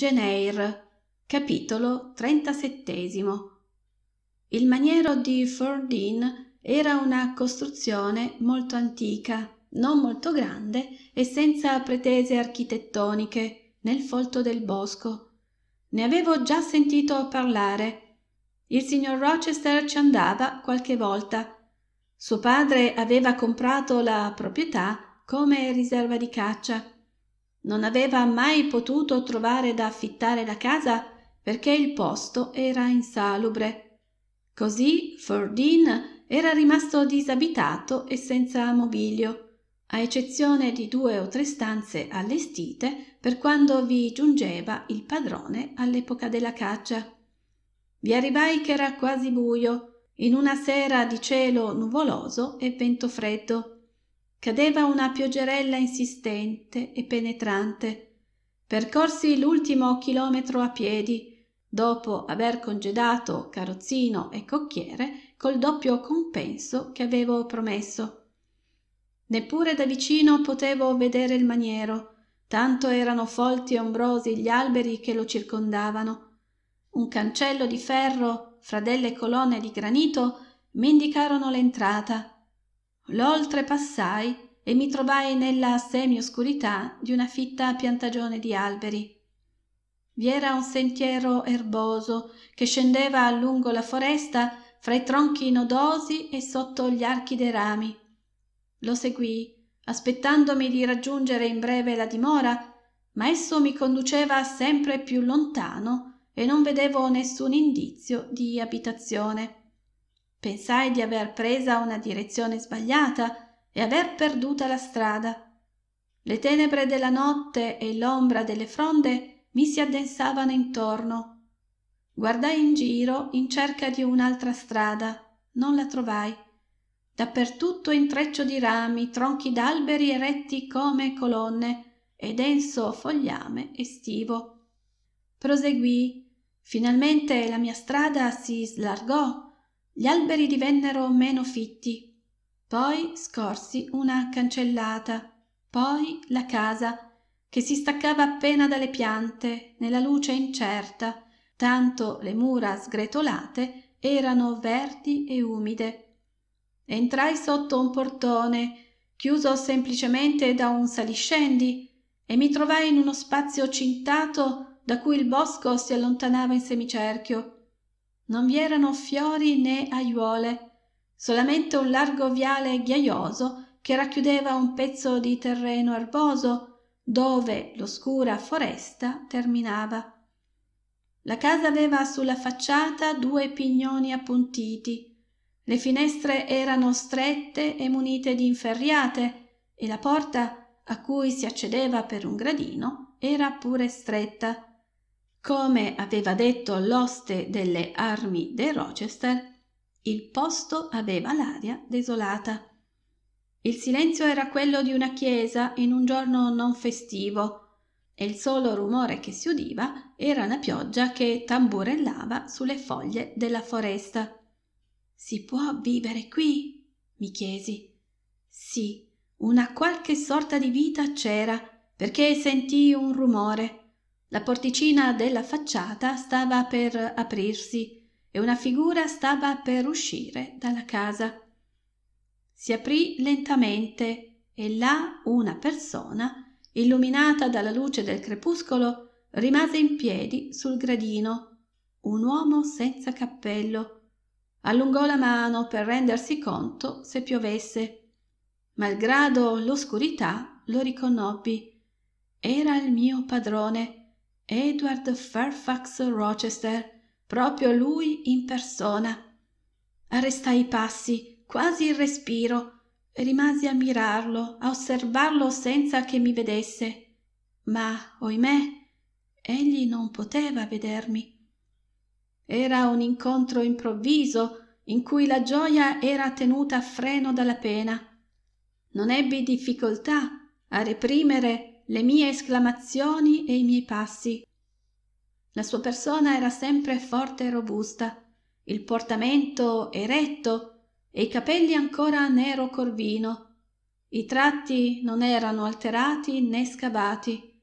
Geneir, capitolo trentasettesimo. Il maniero di Fordin era una costruzione molto antica, non molto grande e senza pretese architettoniche, nel folto del bosco. Ne avevo già sentito parlare. Il signor Rochester ci andava qualche volta. Suo padre aveva comprato la proprietà come riserva di caccia non aveva mai potuto trovare da affittare la casa perché il posto era insalubre. Così Fordin era rimasto disabitato e senza mobilio, a eccezione di due o tre stanze allestite per quando vi giungeva il padrone all'epoca della caccia. Vi arrivai che era quasi buio, in una sera di cielo nuvoloso e vento freddo cadeva una pioggerella insistente e penetrante percorsi l'ultimo chilometro a piedi dopo aver congedato carrozzino e cocchiere col doppio compenso che avevo promesso neppure da vicino potevo vedere il maniero tanto erano folti e ombrosi gli alberi che lo circondavano un cancello di ferro fra delle colonne di granito mi m'indicarono l'entrata l'oltrepassai e mi trovai nella semioscurità di una fitta piantagione di alberi. Vi era un sentiero erboso che scendeva lungo la foresta fra i tronchi nodosi e sotto gli archi dei rami. Lo seguii, aspettandomi di raggiungere in breve la dimora, ma esso mi conduceva sempre più lontano e non vedevo nessun indizio di abitazione. Pensai di aver presa una direzione sbagliata e aver perduta la strada. Le tenebre della notte e l'ombra delle fronde mi si addensavano intorno. Guardai in giro in cerca di un'altra strada, non la trovai. Dappertutto intreccio di rami, tronchi d'alberi eretti come colonne e denso fogliame estivo. Proseguii. Finalmente la mia strada si slargò gli alberi divennero meno fitti poi scorsi una cancellata poi la casa che si staccava appena dalle piante nella luce incerta tanto le mura sgretolate erano verdi e umide entrai sotto un portone chiuso semplicemente da un saliscendi e mi trovai in uno spazio cintato da cui il bosco si allontanava in semicerchio non vi erano fiori né aiuole, solamente un largo viale ghiaioso che racchiudeva un pezzo di terreno erboso dove l'oscura foresta terminava la casa aveva sulla facciata due pignoni appuntiti le finestre erano strette e munite di inferriate e la porta a cui si accedeva per un gradino era pure stretta come aveva detto l'oste delle armi dei Rochester, il posto aveva l'aria desolata. Il silenzio era quello di una chiesa in un giorno non festivo e il solo rumore che si udiva era la pioggia che tamburellava sulle foglie della foresta. Si può vivere qui? mi chiesi. Sì, una qualche sorta di vita c'era, perché sentii un rumore la porticina della facciata stava per aprirsi e una figura stava per uscire dalla casa. Si aprì lentamente e là una persona, illuminata dalla luce del crepuscolo, rimase in piedi sul gradino. Un uomo senza cappello. Allungò la mano per rendersi conto se piovesse. Malgrado l'oscurità lo riconobbi. Era il mio padrone Edward Fairfax Rochester, proprio lui in persona. Arrestai i passi, quasi il respiro, e rimasi a mirarlo, a osservarlo senza che mi vedesse. Ma, oimè, egli non poteva vedermi. Era un incontro improvviso in cui la gioia era tenuta a freno dalla pena. Non ebbi difficoltà a reprimere le mie esclamazioni e i miei passi. La sua persona era sempre forte e robusta, il portamento eretto e i capelli ancora nero corvino. I tratti non erano alterati né scavati.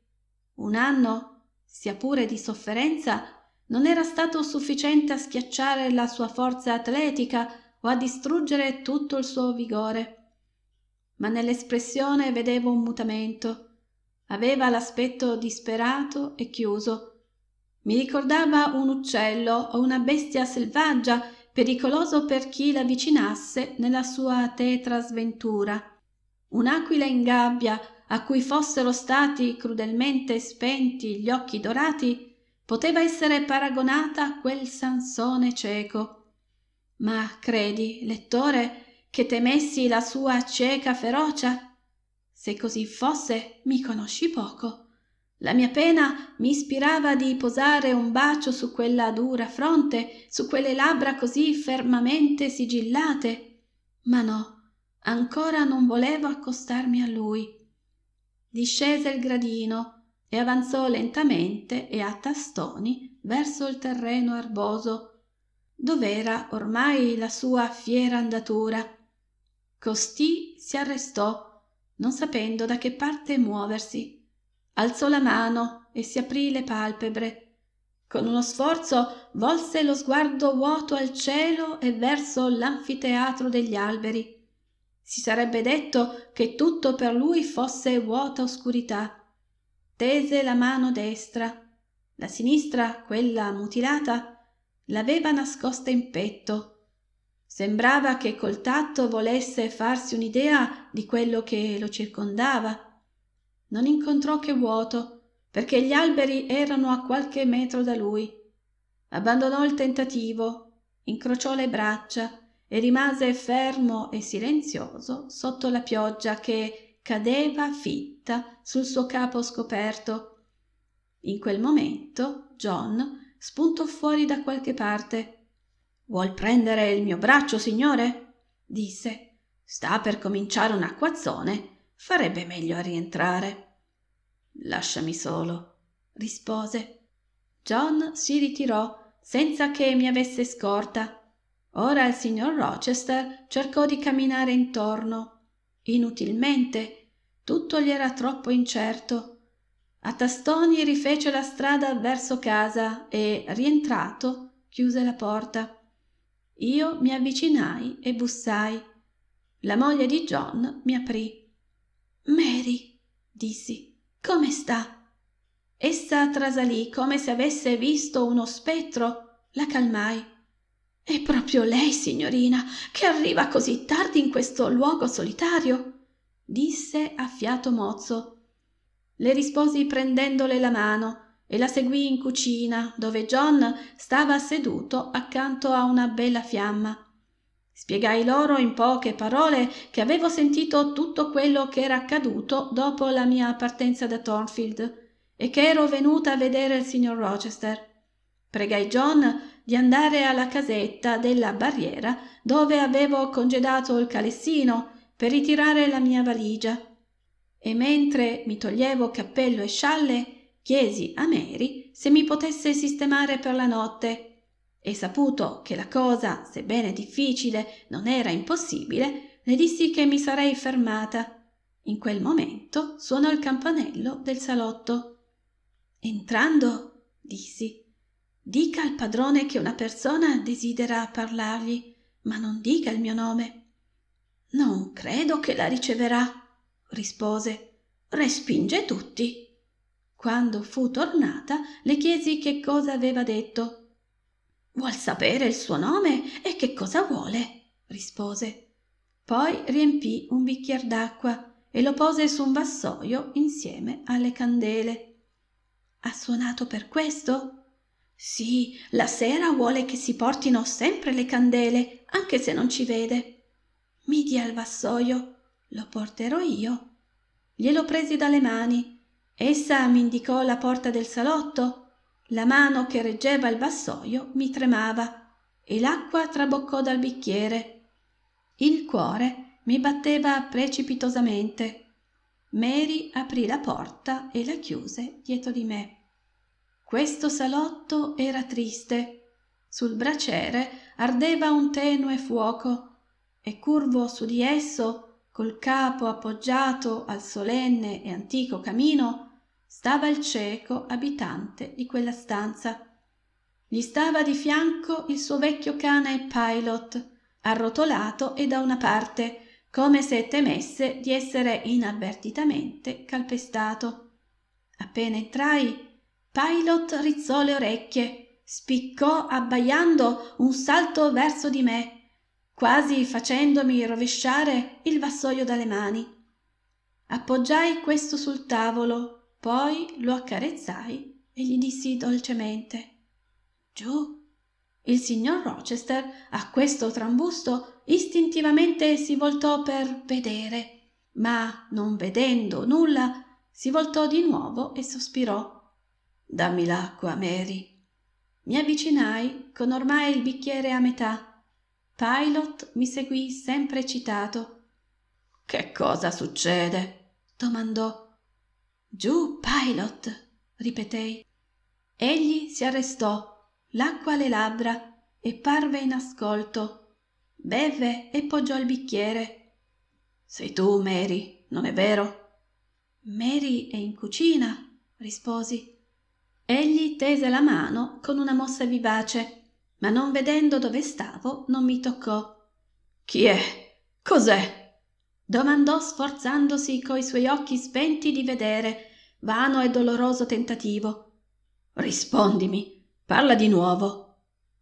Un anno, sia pure di sofferenza, non era stato sufficiente a schiacciare la sua forza atletica o a distruggere tutto il suo vigore. Ma nell'espressione vedevo un mutamento Aveva l'aspetto disperato e chiuso. Mi ricordava un uccello o una bestia selvaggia, pericoloso per chi l'avvicinasse nella sua tetra sventura. Un'aquila in gabbia a cui fossero stati crudelmente spenti gli occhi dorati poteva essere paragonata a quel Sansone cieco. Ma credi, lettore, che temessi la sua cieca ferocia? se così fosse mi conosci poco la mia pena mi ispirava di posare un bacio su quella dura fronte su quelle labbra così fermamente sigillate ma no ancora non volevo accostarmi a lui discese il gradino e avanzò lentamente e a tastoni verso il terreno erboso dov'era ormai la sua fiera andatura costì si arrestò non sapendo da che parte muoversi. Alzò la mano e si aprì le palpebre. Con uno sforzo volse lo sguardo vuoto al cielo e verso l'anfiteatro degli alberi. Si sarebbe detto che tutto per lui fosse vuota oscurità. Tese la mano destra. La sinistra, quella mutilata, l'aveva nascosta in petto Sembrava che col tatto volesse farsi un'idea di quello che lo circondava. Non incontrò che vuoto, perché gli alberi erano a qualche metro da lui. Abbandonò il tentativo, incrociò le braccia e rimase fermo e silenzioso sotto la pioggia che cadeva fitta sul suo capo scoperto. In quel momento John spuntò fuori da qualche parte vuol prendere il mio braccio signore disse sta per cominciare un acquazzone farebbe meglio a rientrare lasciami solo rispose john si ritirò senza che mi avesse scorta ora il signor rochester cercò di camminare intorno inutilmente tutto gli era troppo incerto a tastoni rifece la strada verso casa e rientrato chiuse la porta io mi avvicinai e bussai. La moglie di John mi aprì. Mary, dissi, come sta? Essa trasalì come se avesse visto uno spettro. La calmai. È proprio lei, signorina, che arriva così tardi in questo luogo solitario? disse a fiato mozzo. Le risposi prendendole la mano e la seguì in cucina dove John stava seduto accanto a una bella fiamma. Spiegai loro in poche parole che avevo sentito tutto quello che era accaduto dopo la mia partenza da Thornfield e che ero venuta a vedere il signor Rochester. Pregai John di andare alla casetta della barriera dove avevo congedato il calessino per ritirare la mia valigia. E mentre mi toglievo cappello e scialle, chiesi a Mary se mi potesse sistemare per la notte e saputo che la cosa, sebbene difficile, non era impossibile, le dissi che mi sarei fermata. In quel momento suonò il campanello del salotto. Entrando, dissi, dica al padrone che una persona desidera parlargli, ma non dica il mio nome. Non credo che la riceverà, rispose. Respinge tutti. Quando fu tornata le chiesi che cosa aveva detto. Vuol sapere il suo nome e che cosa vuole, rispose. Poi riempì un bicchier d'acqua e lo pose su un vassoio insieme alle candele. Ha suonato per questo? Sì, la sera vuole che si portino sempre le candele, anche se non ci vede. Mi dia il vassoio, lo porterò io. Glielo presi dalle mani essa mi indicò la porta del salotto la mano che reggeva il vassoio mi tremava e l'acqua traboccò dal bicchiere il cuore mi batteva precipitosamente mary aprì la porta e la chiuse dietro di me questo salotto era triste sul braciere ardeva un tenue fuoco e curvo su di esso col capo appoggiato al solenne e antico camino stava il cieco abitante di quella stanza gli stava di fianco il suo vecchio cane pilot arrotolato e da una parte come se temesse di essere inavvertitamente calpestato appena entrai pilot rizzò le orecchie spiccò abbaiando un salto verso di me quasi facendomi rovesciare il vassoio dalle mani appoggiai questo sul tavolo poi lo accarezzai e gli dissi dolcemente giù il signor rochester a questo trambusto istintivamente si voltò per vedere ma non vedendo nulla si voltò di nuovo e sospirò dammi l'acqua mary mi avvicinai con ormai il bicchiere a metà pilot mi seguì sempre eccitato che cosa succede domandò giù pilot ripetei egli si arrestò l'acqua alle labbra e parve in ascolto bevve e poggiò il bicchiere sei tu mary non è vero mary è in cucina risposi egli tese la mano con una mossa vivace ma non vedendo dove stavo non mi toccò chi è cos'è domandò sforzandosi coi suoi occhi spenti di vedere vano e doloroso tentativo rispondimi parla di nuovo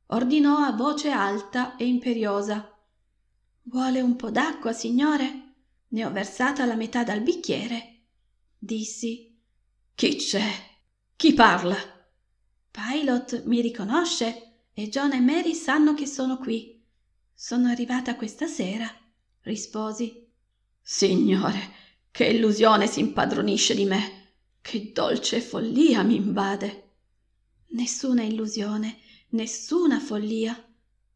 ordinò a voce alta e imperiosa vuole un po d'acqua signore ne ho versata la metà dal bicchiere dissi chi c'è chi parla pilot mi riconosce e john e mary sanno che sono qui sono arrivata questa sera risposi signore che illusione si impadronisce di me che dolce follia mi invade. nessuna illusione nessuna follia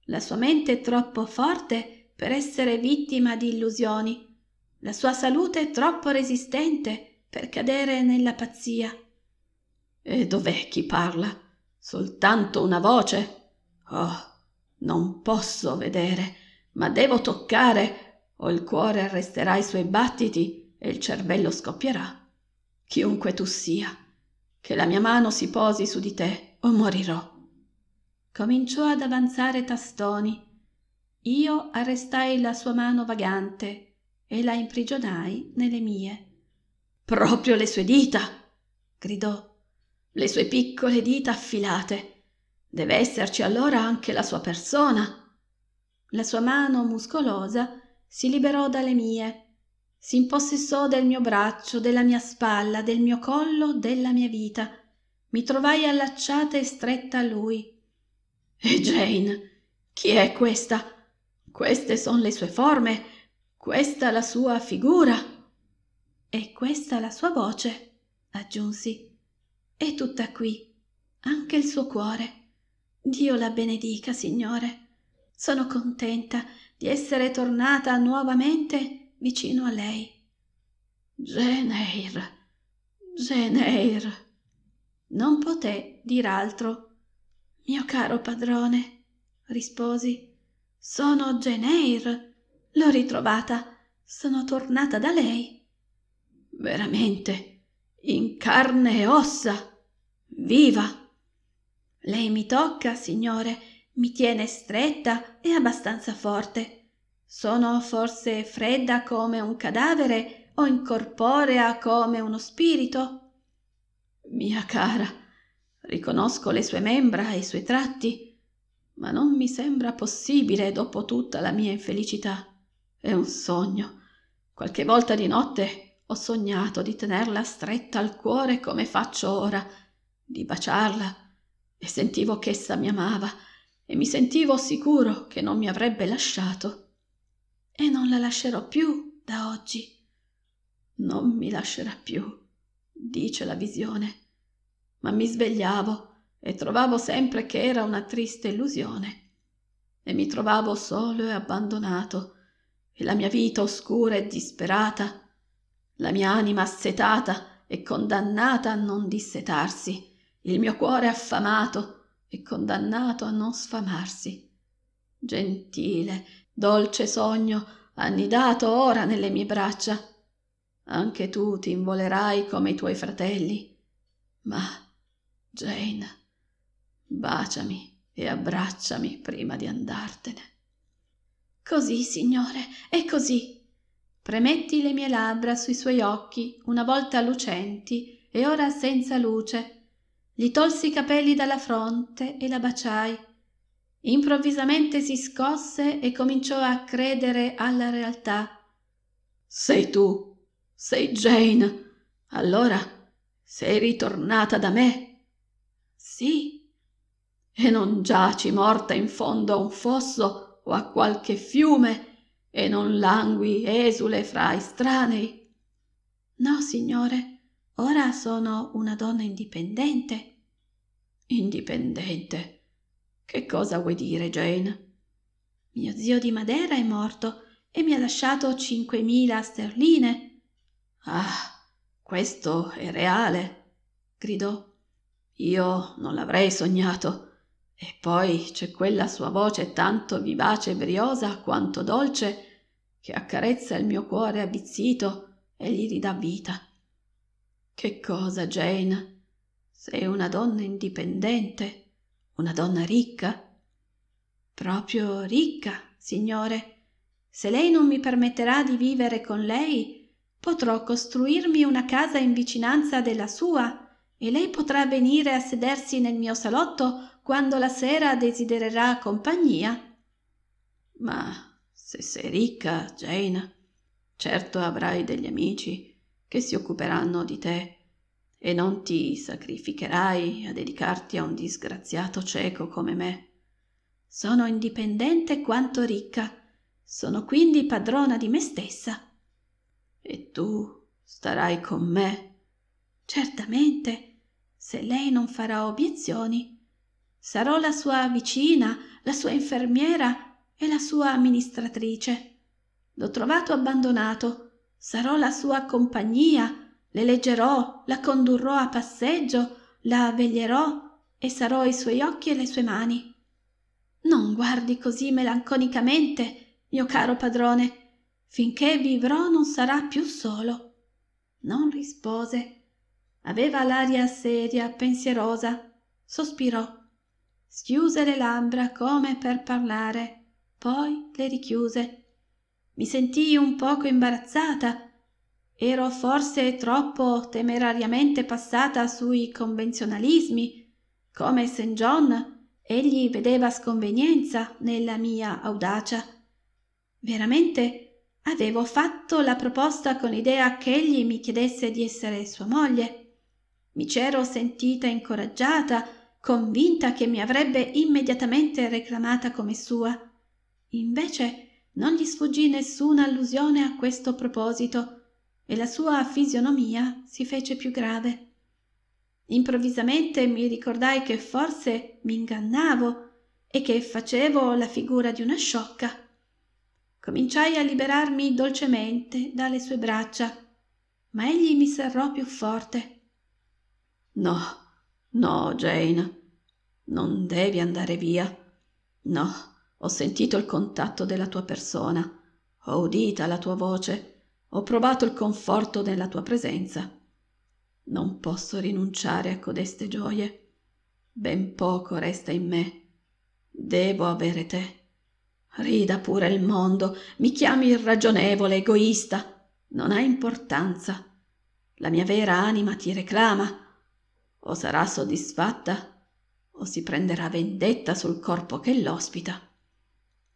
la sua mente è troppo forte per essere vittima di illusioni la sua salute è troppo resistente per cadere nella pazzia e dov'è chi parla soltanto una voce oh non posso vedere ma devo toccare o il cuore arresterà i suoi battiti e il cervello scoppierà. Chiunque tu sia, che la mia mano si posi su di te o morirò. Cominciò ad avanzare tastoni. Io arrestai la sua mano vagante e la imprigionai nelle mie. Proprio le sue dita! gridò. Le sue piccole dita affilate. Deve esserci allora anche la sua persona. La sua mano muscolosa si liberò dalle mie, si impossessò del mio braccio, della mia spalla, del mio collo, della mia vita. Mi trovai allacciata e stretta a lui. E Jane, chi è questa? Queste sono le sue forme, questa la sua figura. E questa la sua voce, aggiunsi. È tutta qui, anche il suo cuore. Dio la benedica, Signore. Sono contenta di essere tornata nuovamente vicino a lei. Geneir, Geneir. Non poté dir altro. Mio caro padrone, risposi, sono Geneir. L'ho ritrovata. Sono tornata da lei. Veramente, in carne e ossa. Viva. Lei mi tocca, signore, mi tiene stretta e abbastanza forte. Sono forse fredda come un cadavere o incorporea come uno spirito? Mia cara, riconosco le sue membra e i suoi tratti, ma non mi sembra possibile dopo tutta la mia infelicità. È un sogno. Qualche volta di notte ho sognato di tenerla stretta al cuore come faccio ora, di baciarla, e sentivo ch'essa mi amava e mi sentivo sicuro che non mi avrebbe lasciato. E non la lascerò più da oggi. Non mi lascerà più, dice la visione. Ma mi svegliavo e trovavo sempre che era una triste illusione. E mi trovavo solo e abbandonato, e la mia vita oscura e disperata, la mia anima assetata e condannata a non dissetarsi, il mio cuore affamato e condannato a non sfamarsi. Gentile, dolce sogno, annidato ora nelle mie braccia. Anche tu ti involerai come i tuoi fratelli. Ma, Jane, baciami e abbracciami prima di andartene. Così, signore, è così. Premetti le mie labbra sui suoi occhi, una volta lucenti e ora senza luce, gli tolsi i capelli dalla fronte e la baciai. Improvvisamente si scosse e cominciò a credere alla realtà. Sei tu, sei Jane. Allora sei ritornata da me? Sì. E non giaci morta in fondo a un fosso o a qualche fiume e non langui esule fra estranei? No, signore. Ora sono una donna indipendente. Indipendente? Che cosa vuoi dire, Jane? Mio zio di Madera è morto e mi ha lasciato 5.000 sterline. Ah, questo è reale, gridò. Io non l'avrei sognato. E poi c'è quella sua voce tanto vivace e briosa quanto dolce che accarezza il mio cuore avvizzito e gli ridà vita. Che cosa, Jane? Sei una donna indipendente, una donna ricca? Proprio ricca, signore. Se lei non mi permetterà di vivere con lei, potrò costruirmi una casa in vicinanza della sua e lei potrà venire a sedersi nel mio salotto quando la sera desidererà compagnia. Ma se sei ricca, Jane, certo avrai degli amici che si occuperanno di te e non ti sacrificherai a dedicarti a un disgraziato cieco come me. Sono indipendente quanto ricca, sono quindi padrona di me stessa. E tu starai con me? Certamente, se lei non farà obiezioni. Sarò la sua vicina, la sua infermiera e la sua amministratrice. L'ho trovato abbandonato sarò la sua compagnia, le leggerò, la condurrò a passeggio, la veglierò e sarò i suoi occhi e le sue mani. Non guardi così melanconicamente, mio caro padrone, finché vivrò non sarà più solo. Non rispose. Aveva l'aria seria, pensierosa. Sospirò. Schiuse le labbra come per parlare, poi le richiuse mi sentii un poco imbarazzata. Ero forse troppo temerariamente passata sui convenzionalismi. Come St. John, egli vedeva sconvenienza nella mia audacia. Veramente avevo fatto la proposta con l'idea che egli mi chiedesse di essere sua moglie. Mi c'ero sentita incoraggiata, convinta che mi avrebbe immediatamente reclamata come sua. Invece, non gli sfuggì nessuna allusione a questo proposito e la sua fisionomia si fece più grave improvvisamente mi ricordai che forse m'ingannavo e che facevo la figura di una sciocca cominciai a liberarmi dolcemente dalle sue braccia ma egli mi serrò più forte no no jane non devi andare via no ho sentito il contatto della tua persona, ho udita la tua voce, ho provato il conforto della tua presenza. Non posso rinunciare a codeste gioie. Ben poco resta in me. Devo avere te. Rida pure il mondo, mi chiami irragionevole, egoista. Non ha importanza. La mia vera anima ti reclama. O sarà soddisfatta o si prenderà vendetta sul corpo che l'ospita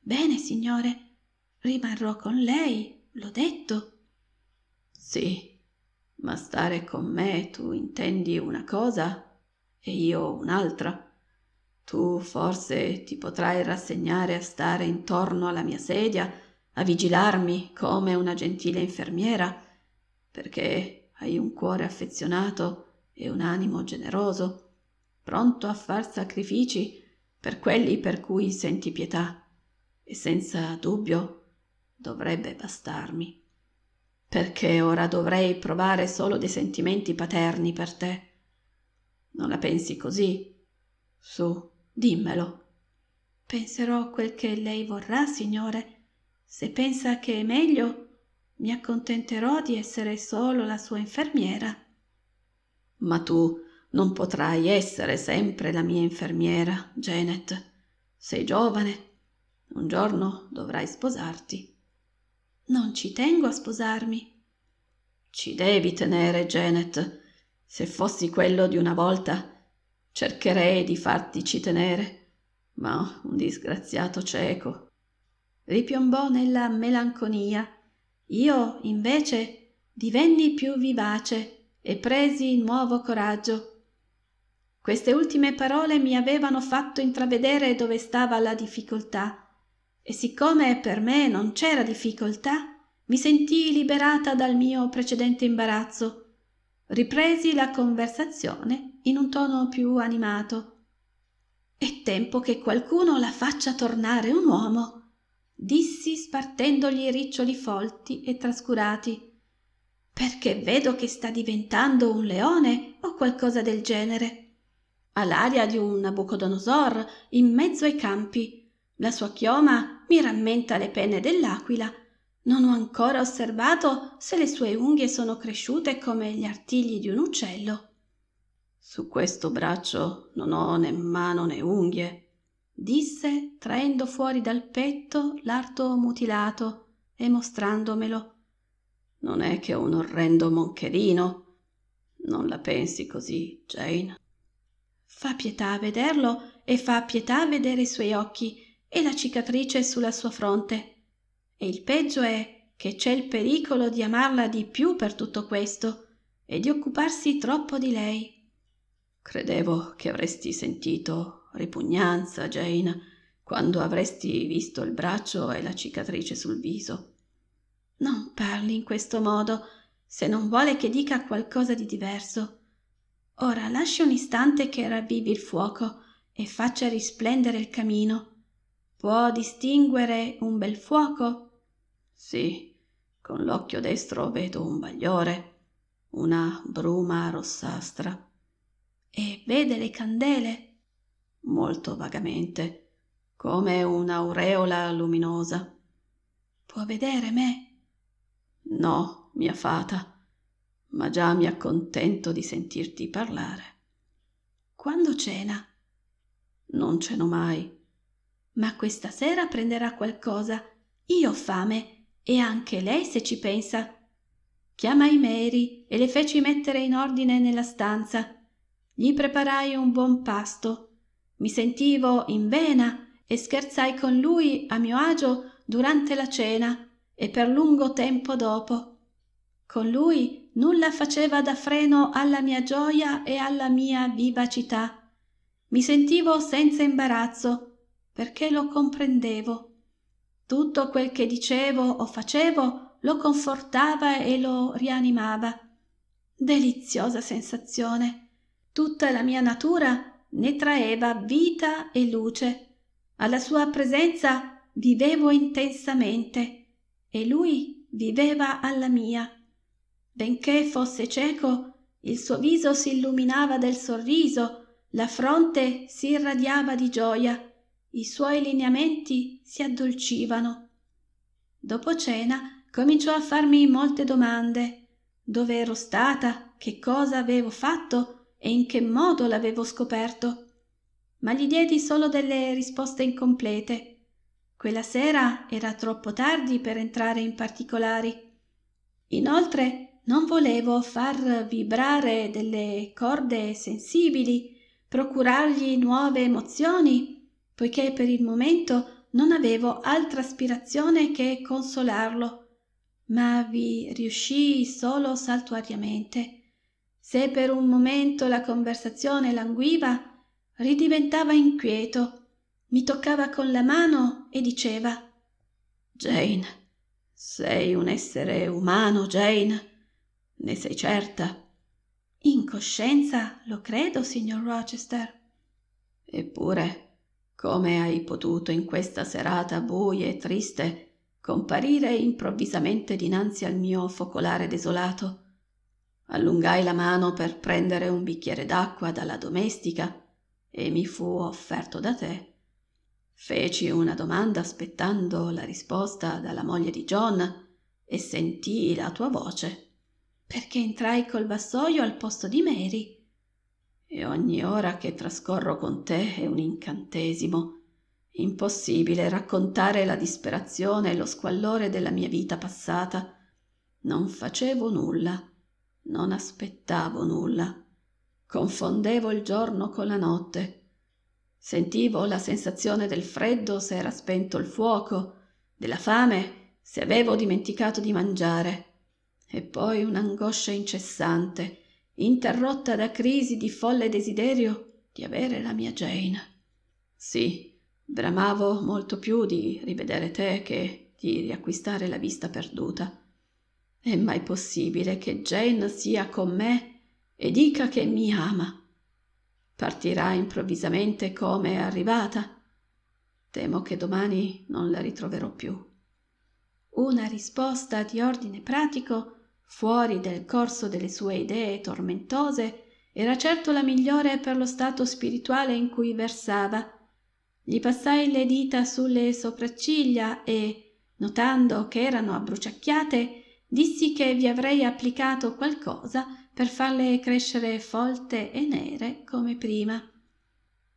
bene signore rimarrò con lei l'ho detto sì ma stare con me tu intendi una cosa e io un'altra tu forse ti potrai rassegnare a stare intorno alla mia sedia a vigilarmi come una gentile infermiera perché hai un cuore affezionato e un animo generoso pronto a far sacrifici per quelli per cui senti pietà e senza dubbio dovrebbe bastarmi perché ora dovrei provare solo dei sentimenti paterni per te non la pensi così su dimmelo penserò quel che lei vorrà signore se pensa che è meglio mi accontenterò di essere solo la sua infermiera ma tu non potrai essere sempre la mia infermiera janet sei giovane un giorno dovrai sposarti. Non ci tengo a sposarmi. Ci devi tenere, Janet. Se fossi quello di una volta, cercherei di fartici tenere. Ma un disgraziato cieco. Ripiombò nella melanconia. Io, invece, divenni più vivace e presi nuovo coraggio. Queste ultime parole mi avevano fatto intravedere dove stava la difficoltà e siccome per me non c'era difficoltà, mi sentii liberata dal mio precedente imbarazzo. Ripresi la conversazione in un tono più animato. È tempo che qualcuno la faccia tornare un uomo, dissi spartendogli i riccioli folti e trascurati, perché vedo che sta diventando un leone o qualcosa del genere. Ha l'aria di un Nabucodonosor in mezzo ai campi la sua chioma mi rammenta le pene dell'aquila non ho ancora osservato se le sue unghie sono cresciute come gli artigli di un uccello su questo braccio non ho né mano né unghie disse traendo fuori dal petto l'arto mutilato e mostrandomelo non è che un orrendo moncherino non la pensi così jane fa pietà a vederlo e fa pietà a vedere i suoi occhi e la cicatrice sulla sua fronte. E il peggio è che c'è il pericolo di amarla di più per tutto questo e di occuparsi troppo di lei. Credevo che avresti sentito ripugnanza, Jane, quando avresti visto il braccio e la cicatrice sul viso. Non parli in questo modo, se non vuole che dica qualcosa di diverso. Ora lasci un istante che ravvivi il fuoco e faccia risplendere il camino Può distinguere un bel fuoco? Sì, con l'occhio destro vedo un bagliore, una bruma rossastra. E vede le candele? Molto vagamente, come un'aureola luminosa. Può vedere me? No, mia fata, ma già mi accontento di sentirti parlare. Quando cena? Non ceno mai ma questa sera prenderà qualcosa io ho fame e anche lei se ci pensa chiamai mary e le feci mettere in ordine nella stanza gli preparai un buon pasto mi sentivo in vena e scherzai con lui a mio agio durante la cena e per lungo tempo dopo con lui nulla faceva da freno alla mia gioia e alla mia vivacità mi sentivo senza imbarazzo perché lo comprendevo tutto quel che dicevo o facevo lo confortava e lo rianimava deliziosa sensazione tutta la mia natura ne traeva vita e luce alla sua presenza vivevo intensamente e lui viveva alla mia benché fosse cieco il suo viso si illuminava del sorriso la fronte si irradiava di gioia i suoi lineamenti si addolcivano. Dopo cena cominciò a farmi molte domande. Dove ero stata? Che cosa avevo fatto? E in che modo l'avevo scoperto? Ma gli diedi solo delle risposte incomplete. Quella sera era troppo tardi per entrare in particolari. Inoltre non volevo far vibrare delle corde sensibili, procurargli nuove emozioni poiché per il momento non avevo altra aspirazione che consolarlo ma vi riuscii solo saltuariamente se per un momento la conversazione languiva ridiventava inquieto mi toccava con la mano e diceva jane sei un essere umano jane ne sei certa in coscienza lo credo signor rochester eppure come hai potuto in questa serata buia e triste comparire improvvisamente dinanzi al mio focolare desolato allungai la mano per prendere un bicchiere d'acqua dalla domestica e mi fu offerto da te feci una domanda aspettando la risposta dalla moglie di John e sentii la tua voce perché entrai col vassoio al posto di Mary e ogni ora che trascorro con te è un incantesimo. Impossibile raccontare la disperazione e lo squallore della mia vita passata. Non facevo nulla, non aspettavo nulla. Confondevo il giorno con la notte. Sentivo la sensazione del freddo se era spento il fuoco, della fame se avevo dimenticato di mangiare, e poi un'angoscia incessante interrotta da crisi di folle desiderio di avere la mia Jane. Sì, bramavo molto più di rivedere te che di riacquistare la vista perduta. È mai possibile che Jane sia con me e dica che mi ama? Partirà improvvisamente come è arrivata. Temo che domani non la ritroverò più. Una risposta di ordine pratico fuori del corso delle sue idee tormentose era certo la migliore per lo stato spirituale in cui versava gli passai le dita sulle sopracciglia e notando che erano abbruciacchiate dissi che vi avrei applicato qualcosa per farle crescere folte e nere come prima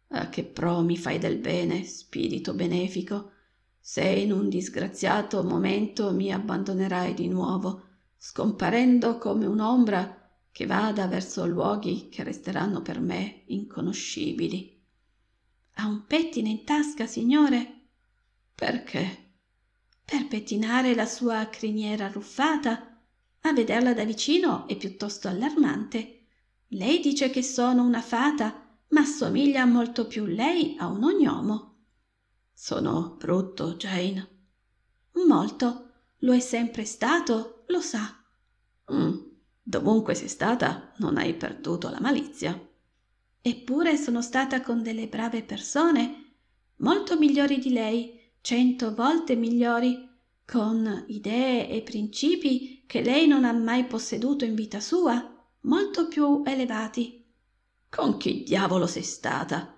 a che pro mi fai del bene spirito benefico se in un disgraziato momento mi abbandonerai di nuovo scomparendo come un'ombra che vada verso luoghi che resteranno per me inconoscibili ha un pettine in tasca signore perché per pettinare la sua criniera arruffata a vederla da vicino è piuttosto allarmante lei dice che sono una fata ma somiglia molto più lei a un ognomo sono brutto jane molto lo è sempre stato lo sa. Mm, dovunque sei stata, non hai perduto la malizia. Eppure sono stata con delle brave persone, molto migliori di lei, cento volte migliori, con idee e principi che lei non ha mai posseduto in vita sua, molto più elevati. Con chi diavolo sei stata?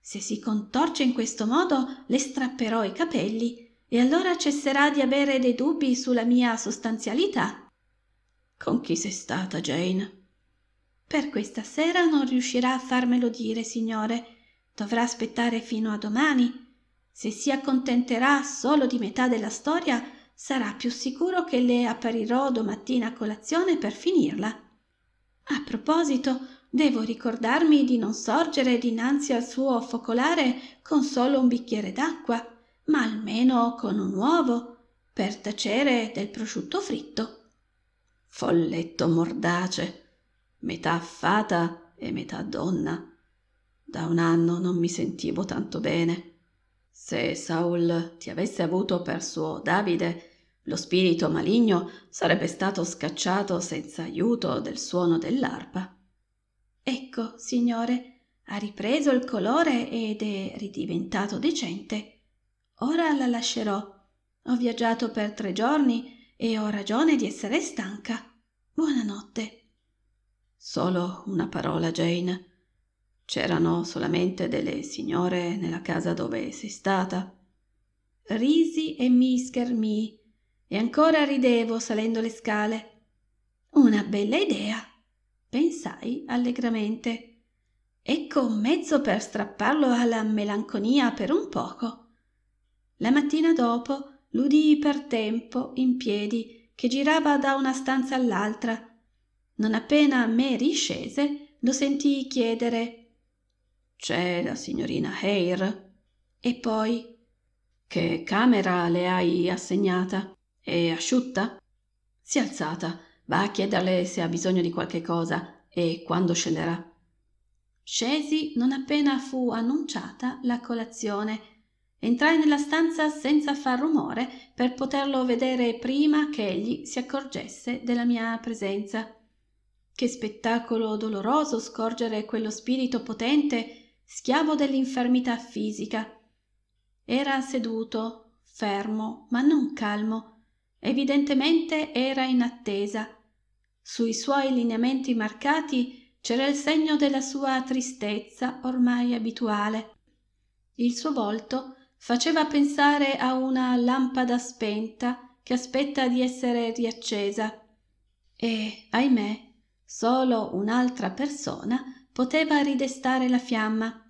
Se si contorce in questo modo, le strapperò i capelli e allora cesserà di avere dei dubbi sulla mia sostanzialità? Con chi sei stata, Jane? Per questa sera non riuscirà a farmelo dire, signore. Dovrà aspettare fino a domani. Se si accontenterà solo di metà della storia, sarà più sicuro che le apparirò domattina a colazione per finirla. A proposito, devo ricordarmi di non sorgere dinanzi al suo focolare con solo un bicchiere d'acqua ma almeno con un uovo per tacere del prosciutto fritto folletto mordace metà fata e metà donna da un anno non mi sentivo tanto bene se saul ti avesse avuto per suo davide lo spirito maligno sarebbe stato scacciato senza aiuto del suono dell'arpa. Ecco, signore, ha ripreso il colore ed è ridiventato decente. Ora la lascerò. Ho viaggiato per tre giorni e ho ragione di essere stanca. Buonanotte. Solo una parola, Jane. C'erano solamente delle signore nella casa dove sei stata. Risi e mi schermii e ancora ridevo salendo le scale. Una bella idea, pensai allegramente. Ecco un mezzo per strapparlo alla melanconia per un poco la mattina dopo l'udii per tempo in piedi che girava da una stanza all'altra non appena me riscese, lo sentii chiedere c'è la signorina hare e poi che camera le hai assegnata è asciutta si è alzata va a chiederle se ha bisogno di qualche cosa e quando scenderà scesi non appena fu annunciata la colazione Entrai nella stanza senza far rumore per poterlo vedere prima che egli si accorgesse della mia presenza. Che spettacolo doloroso scorgere quello spirito potente, schiavo dell'infermità fisica. Era seduto, fermo, ma non calmo. Evidentemente era in attesa. Sui suoi lineamenti marcati c'era il segno della sua tristezza ormai abituale. Il suo volto faceva pensare a una lampada spenta che aspetta di essere riaccesa e ahimè solo un'altra persona poteva ridestare la fiamma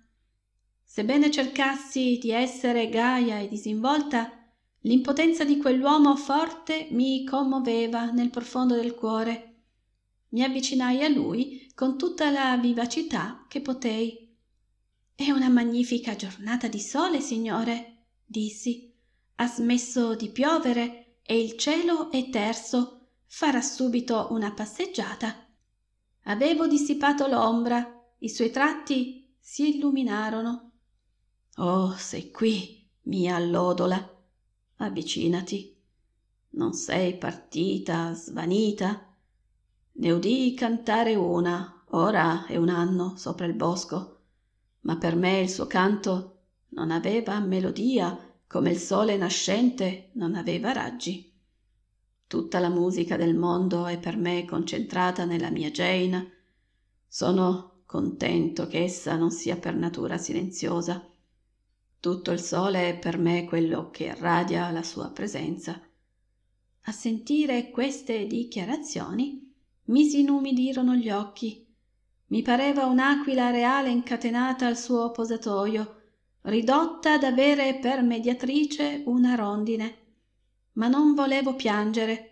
sebbene cercassi di essere gaia e disinvolta l'impotenza di quell'uomo forte mi commuoveva nel profondo del cuore mi avvicinai a lui con tutta la vivacità che potei è una magnifica giornata di sole, signore, dissi. Ha smesso di piovere e il cielo è terso. Farà subito una passeggiata. Avevo dissipato l'ombra, i suoi tratti si illuminarono. Oh, sei qui, mia allodola. Avvicinati. Non sei partita, svanita. Ne udii cantare una, ora è un anno, sopra il bosco ma per me il suo canto non aveva melodia come il sole nascente non aveva raggi tutta la musica del mondo è per me concentrata nella mia jane sono contento che essa non sia per natura silenziosa tutto il sole è per me quello che irradia la sua presenza a sentire queste dichiarazioni mi si inumidirono gli occhi mi pareva un'aquila reale incatenata al suo posatoio ridotta ad avere per mediatrice una rondine ma non volevo piangere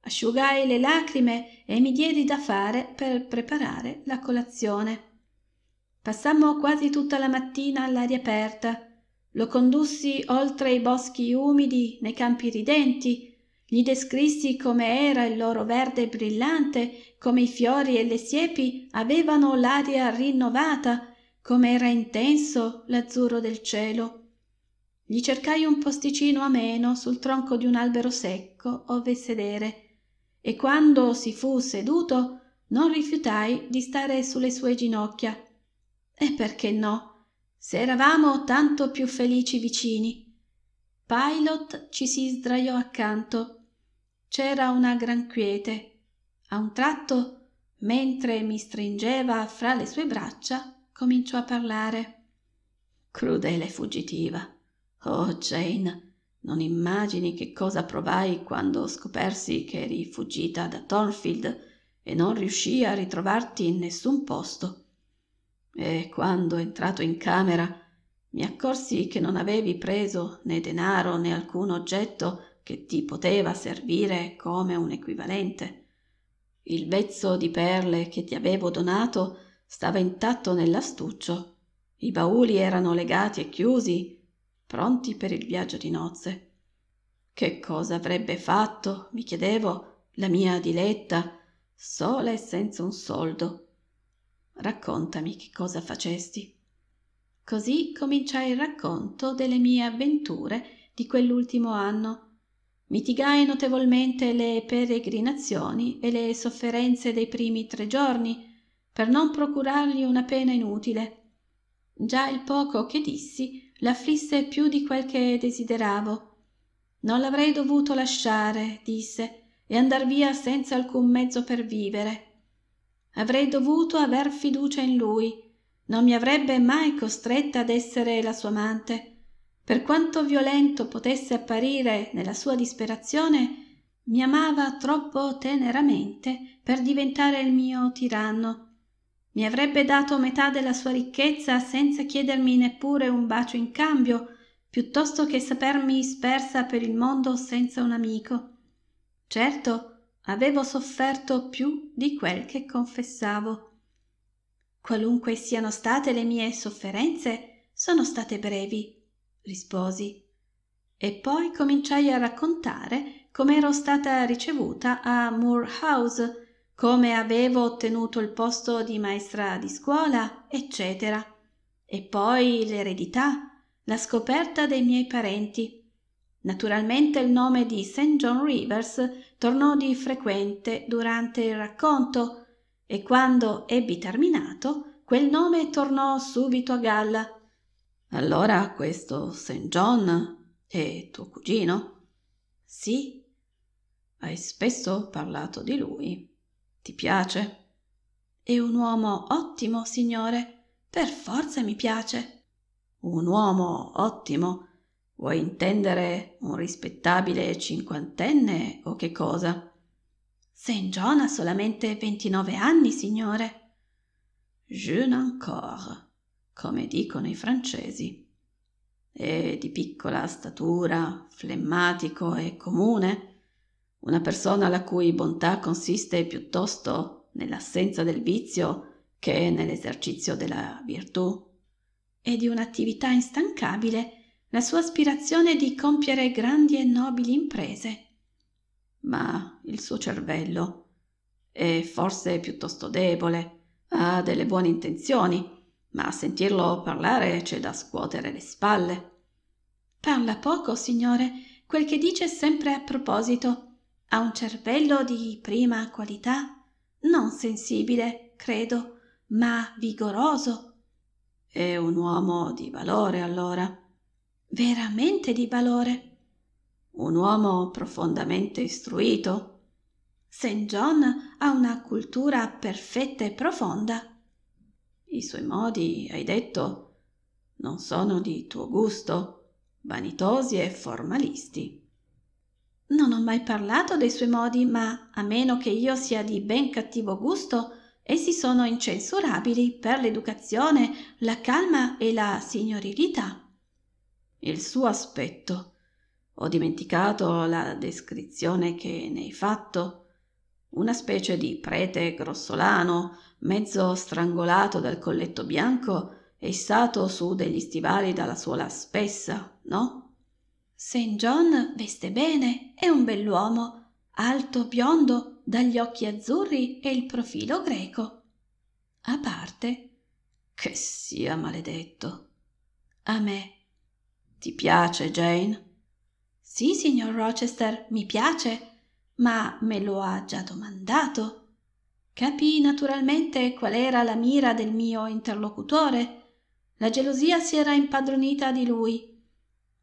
asciugai le lacrime e mi diedi da fare per preparare la colazione passammo quasi tutta la mattina all'aria aperta lo condussi oltre i boschi umidi nei campi ridenti gli descrissi come era il loro verde brillante come i fiori e le siepi avevano l'aria rinnovata come era intenso l'azzurro del cielo gli cercai un posticino ameno sul tronco di un albero secco ove sedere e quando si fu seduto non rifiutai di stare sulle sue ginocchia e perché no se eravamo tanto più felici vicini pilot ci si sdraiò accanto c'era una gran quiete a un tratto mentre mi stringeva fra le sue braccia cominciò a parlare crudele fuggitiva oh jane non immagini che cosa provai quando scopersi che eri fuggita da thornfield e non riuscii a ritrovarti in nessun posto e quando entrato in camera mi accorsi che non avevi preso né denaro né alcun oggetto che ti poteva servire come un equivalente il vezzo di perle che ti avevo donato stava intatto nell'astuccio i bauli erano legati e chiusi pronti per il viaggio di nozze che cosa avrebbe fatto mi chiedevo la mia diletta sola e senza un soldo raccontami che cosa facesti così cominciai il racconto delle mie avventure di quell'ultimo anno Mitigai notevolmente le peregrinazioni e le sofferenze dei primi tre giorni, per non procurargli una pena inutile. Già il poco che dissi l'afflisse più di quel che desideravo. Non l'avrei dovuto lasciare, disse, e andar via senza alcun mezzo per vivere. Avrei dovuto aver fiducia in lui, non mi avrebbe mai costretta ad essere la sua amante per quanto violento potesse apparire nella sua disperazione, mi amava troppo teneramente per diventare il mio tiranno. Mi avrebbe dato metà della sua ricchezza senza chiedermi neppure un bacio in cambio, piuttosto che sapermi spersa per il mondo senza un amico. Certo, avevo sofferto più di quel che confessavo. Qualunque siano state le mie sofferenze, sono state brevi risposi e poi cominciai a raccontare come ero stata ricevuta a moor house come avevo ottenuto il posto di maestra di scuola eccetera e poi l'eredità la scoperta dei miei parenti Naturalmente il nome di St. John Rivers tornò di frequente durante il racconto e quando ebbi terminato quel nome tornò subito a galla allora questo St. John è tuo cugino? Sì. Hai spesso parlato di lui. Ti piace? È un uomo ottimo, signore. Per forza mi piace. Un uomo ottimo? Vuoi intendere un rispettabile cinquantenne o che cosa? St. John ha solamente 29 anni, signore. Jeune encore come dicono i francesi. E di piccola statura, flemmatico e comune, una persona la cui bontà consiste piuttosto nell'assenza del vizio che nell'esercizio della virtù, e di un'attività instancabile la sua aspirazione di compiere grandi e nobili imprese. Ma il suo cervello è forse piuttosto debole, ha delle buone intenzioni, ma a sentirlo parlare c'è da scuotere le spalle. Parla poco, signore, quel che dice sempre a proposito. Ha un cervello di prima qualità, non sensibile, credo, ma vigoroso. È un uomo di valore, allora. Veramente di valore. Un uomo profondamente istruito. St. John ha una cultura perfetta e profonda. I suoi modi, hai detto, non sono di tuo gusto, vanitosi e formalisti. Non ho mai parlato dei suoi modi, ma a meno che io sia di ben cattivo gusto, essi sono incensurabili per l'educazione, la calma e la signorilità. Il suo aspetto. Ho dimenticato la descrizione che ne hai fatto una specie di prete grossolano, mezzo strangolato dal colletto bianco e stato su degli stivali dalla suola spessa, no? St. John veste bene, è un bell'uomo, alto, biondo, dagli occhi azzurri e il profilo greco. A parte, che sia maledetto. A me. Ti piace, Jane? Sì, signor Rochester, mi piace ma me lo ha già domandato. Capii naturalmente qual era la mira del mio interlocutore. La gelosia si era impadronita di lui.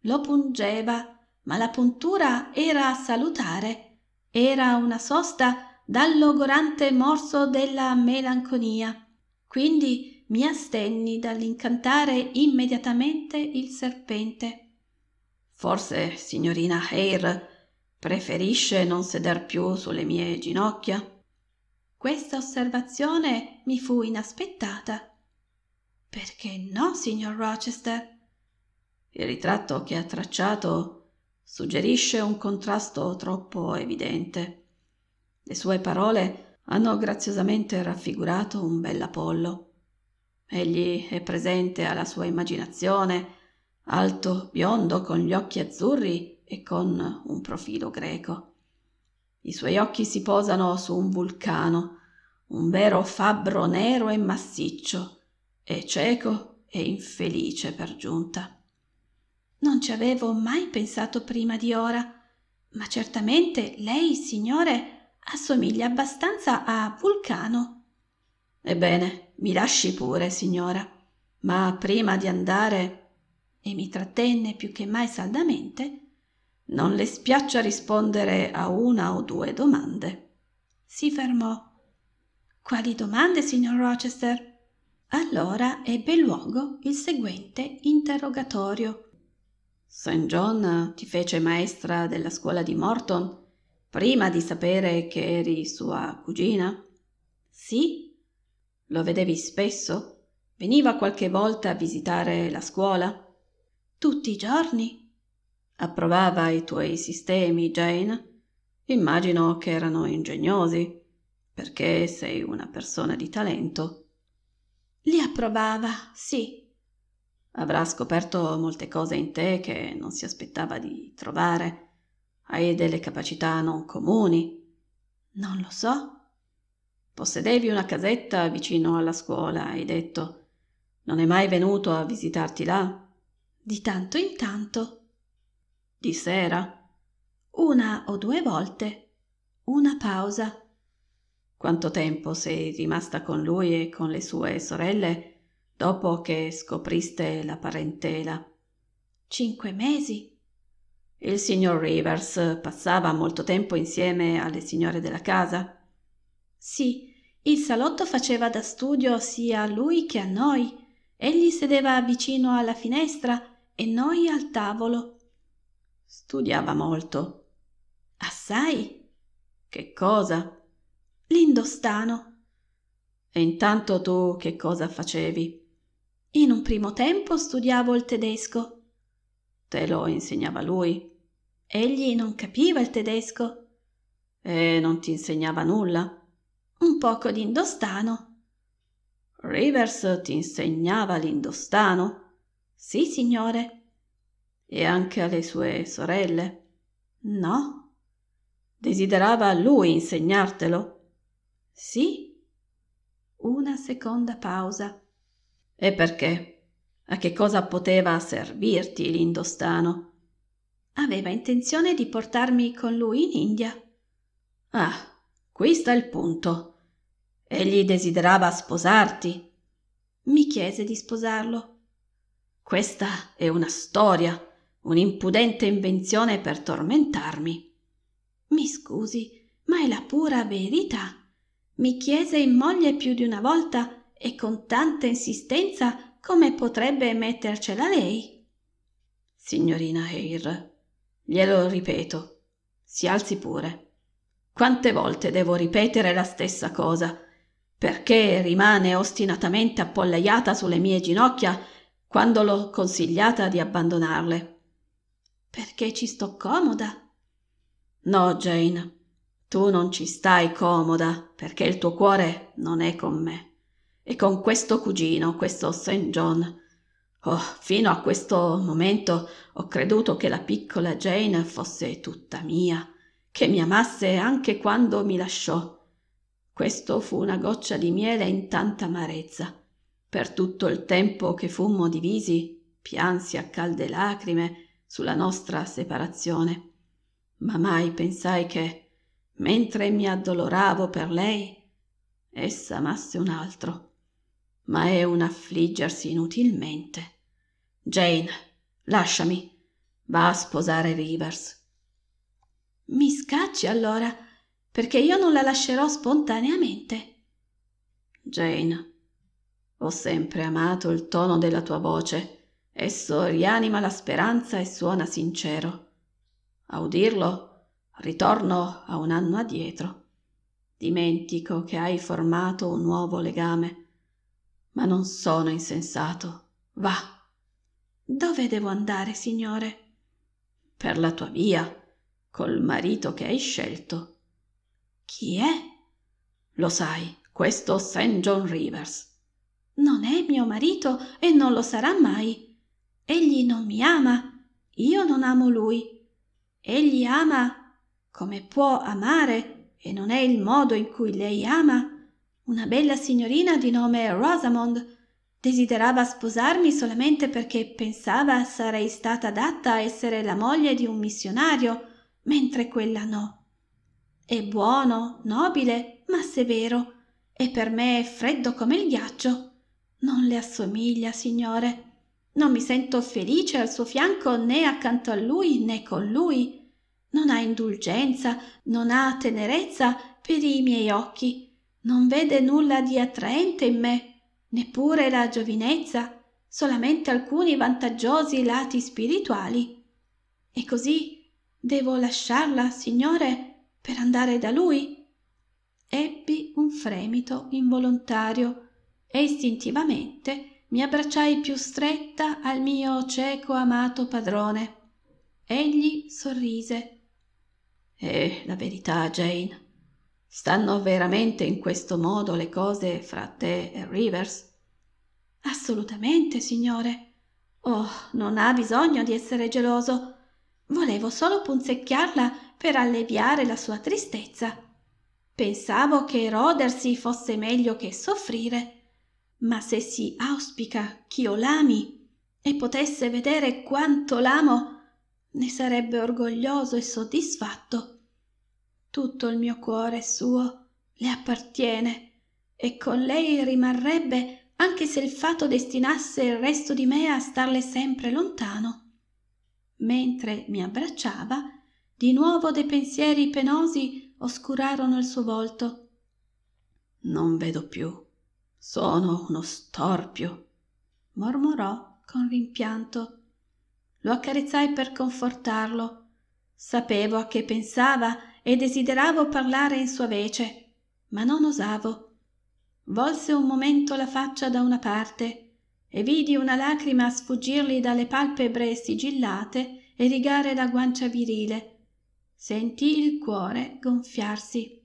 Lo pungeva, ma la puntura era salutare, era una sosta dal logorante morso della melanconia. Quindi mi astenni dall'incantare immediatamente il serpente. Forse, signorina Hare, Preferisce non seder più sulle mie ginocchia? Questa osservazione mi fu inaspettata. Perché no, signor Rochester? Il ritratto che ha tracciato suggerisce un contrasto troppo evidente. Le sue parole hanno graziosamente raffigurato un bell'Apollo. Egli è presente alla sua immaginazione, alto, biondo, con gli occhi azzurri e con un profilo greco. I suoi occhi si posano su un vulcano, un vero fabbro nero e massiccio, e cieco e infelice per giunta. Non ci avevo mai pensato prima di ora, ma certamente lei, signore, assomiglia abbastanza a Vulcano. Ebbene, mi lasci pure, signora, ma prima di andare e mi trattenne più che mai saldamente, non le spiaccia rispondere a una o due domande. Si fermò. Quali domande, signor Rochester? Allora ebbe luogo il seguente interrogatorio. St. John ti fece maestra della scuola di Morton prima di sapere che eri sua cugina? Sì. Lo vedevi spesso? Veniva qualche volta a visitare la scuola? Tutti i giorni approvava i tuoi sistemi, Jane? Immagino che erano ingegnosi, perché sei una persona di talento. Li approvava, sì. Avrà scoperto molte cose in te che non si aspettava di trovare. Hai delle capacità non comuni. Non lo so. Possedevi una casetta vicino alla scuola, hai detto. Non è mai venuto a visitarti là? Di tanto in tanto di sera una o due volte una pausa quanto tempo sei rimasta con lui e con le sue sorelle dopo che scopriste la parentela cinque mesi il signor rivers passava molto tempo insieme alle signore della casa sì il salotto faceva da studio sia a lui che a noi egli sedeva vicino alla finestra e noi al tavolo studiava molto assai che cosa l'indostano e intanto tu che cosa facevi in un primo tempo studiavo il tedesco te lo insegnava lui egli non capiva il tedesco e non ti insegnava nulla un poco di indostano rivers ti insegnava l'indostano sì signore e anche alle sue sorelle? No. Desiderava lui insegnartelo? Sì. Una seconda pausa. E perché? A che cosa poteva servirti l'indostano? Aveva intenzione di portarmi con lui in India. Ah, qui sta il punto. Egli desiderava sposarti. Mi chiese di sposarlo. Questa è una storia un'impudente invenzione per tormentarmi mi scusi ma è la pura verità Mi chiese in moglie più di una volta e con tanta insistenza come potrebbe mettercela lei signorina eyre glielo ripeto si alzi pure quante volte devo ripetere la stessa cosa perché rimane ostinatamente appollaiata sulle mie ginocchia quando l'ho consigliata di abbandonarle perché ci sto comoda. No, Jane, tu non ci stai comoda perché il tuo cuore non è con me. E con questo cugino, questo St. John. Oh, fino a questo momento ho creduto che la piccola Jane fosse tutta mia, che mi amasse anche quando mi lasciò. Questo fu una goccia di miele in tanta amarezza. Per tutto il tempo che fummo divisi, piansi a calde lacrime sulla nostra separazione, ma mai pensai che, mentre mi addoloravo per lei, essa amasse un altro. Ma è un affliggersi inutilmente. Jane, lasciami. Va a sposare Rivers. Mi scacci allora, perché io non la lascerò spontaneamente. Jane, ho sempre amato il tono della tua voce Esso rianima la speranza e suona sincero. A udirlo ritorno a un anno addietro. Dimentico che hai formato un nuovo legame, ma non sono insensato. Va. Dove devo andare, signore? Per la tua via, col marito che hai scelto. Chi è? Lo sai, questo St. John Rivers. Non è mio marito e non lo sarà mai. Egli non mi ama, io non amo lui. Egli ama come può amare, e non è il modo in cui lei ama. Una bella signorina di nome Rosamond desiderava sposarmi solamente perché pensava sarei stata adatta a essere la moglie di un missionario, mentre quella no. È buono, nobile, ma severo, e per me è freddo come il ghiaccio. Non le assomiglia, signore. Non mi sento felice al suo fianco né accanto a lui né con lui. Non ha indulgenza, non ha tenerezza per i miei occhi, non vede nulla di attraente in me, neppure la giovinezza, solamente alcuni vantaggiosi lati spirituali. E così devo lasciarla, signore, per andare da lui? Ebbi un fremito involontario e istintivamente mi abbracciai più stretta al mio cieco amato padrone. Egli sorrise. Eh, la verità, Jane. Stanno veramente in questo modo le cose fra te e Rivers? Assolutamente, signore. Oh, non ha bisogno di essere geloso. Volevo solo punzecchiarla per alleviare la sua tristezza. Pensavo che rodersi fosse meglio che soffrire ma se si auspica ch'io l'ami e potesse vedere quanto l'amo, ne sarebbe orgoglioso e soddisfatto. Tutto il mio cuore suo, le appartiene, e con lei rimarrebbe anche se il fato destinasse il resto di me a starle sempre lontano. Mentre mi abbracciava, di nuovo dei pensieri penosi oscurarono il suo volto. Non vedo più sono uno storpio mormorò con rimpianto lo accarezzai per confortarlo sapevo a che pensava e desideravo parlare in sua vece ma non osavo volse un momento la faccia da una parte e vidi una lacrima sfuggirgli dalle palpebre sigillate e rigare la guancia virile Sentì il cuore gonfiarsi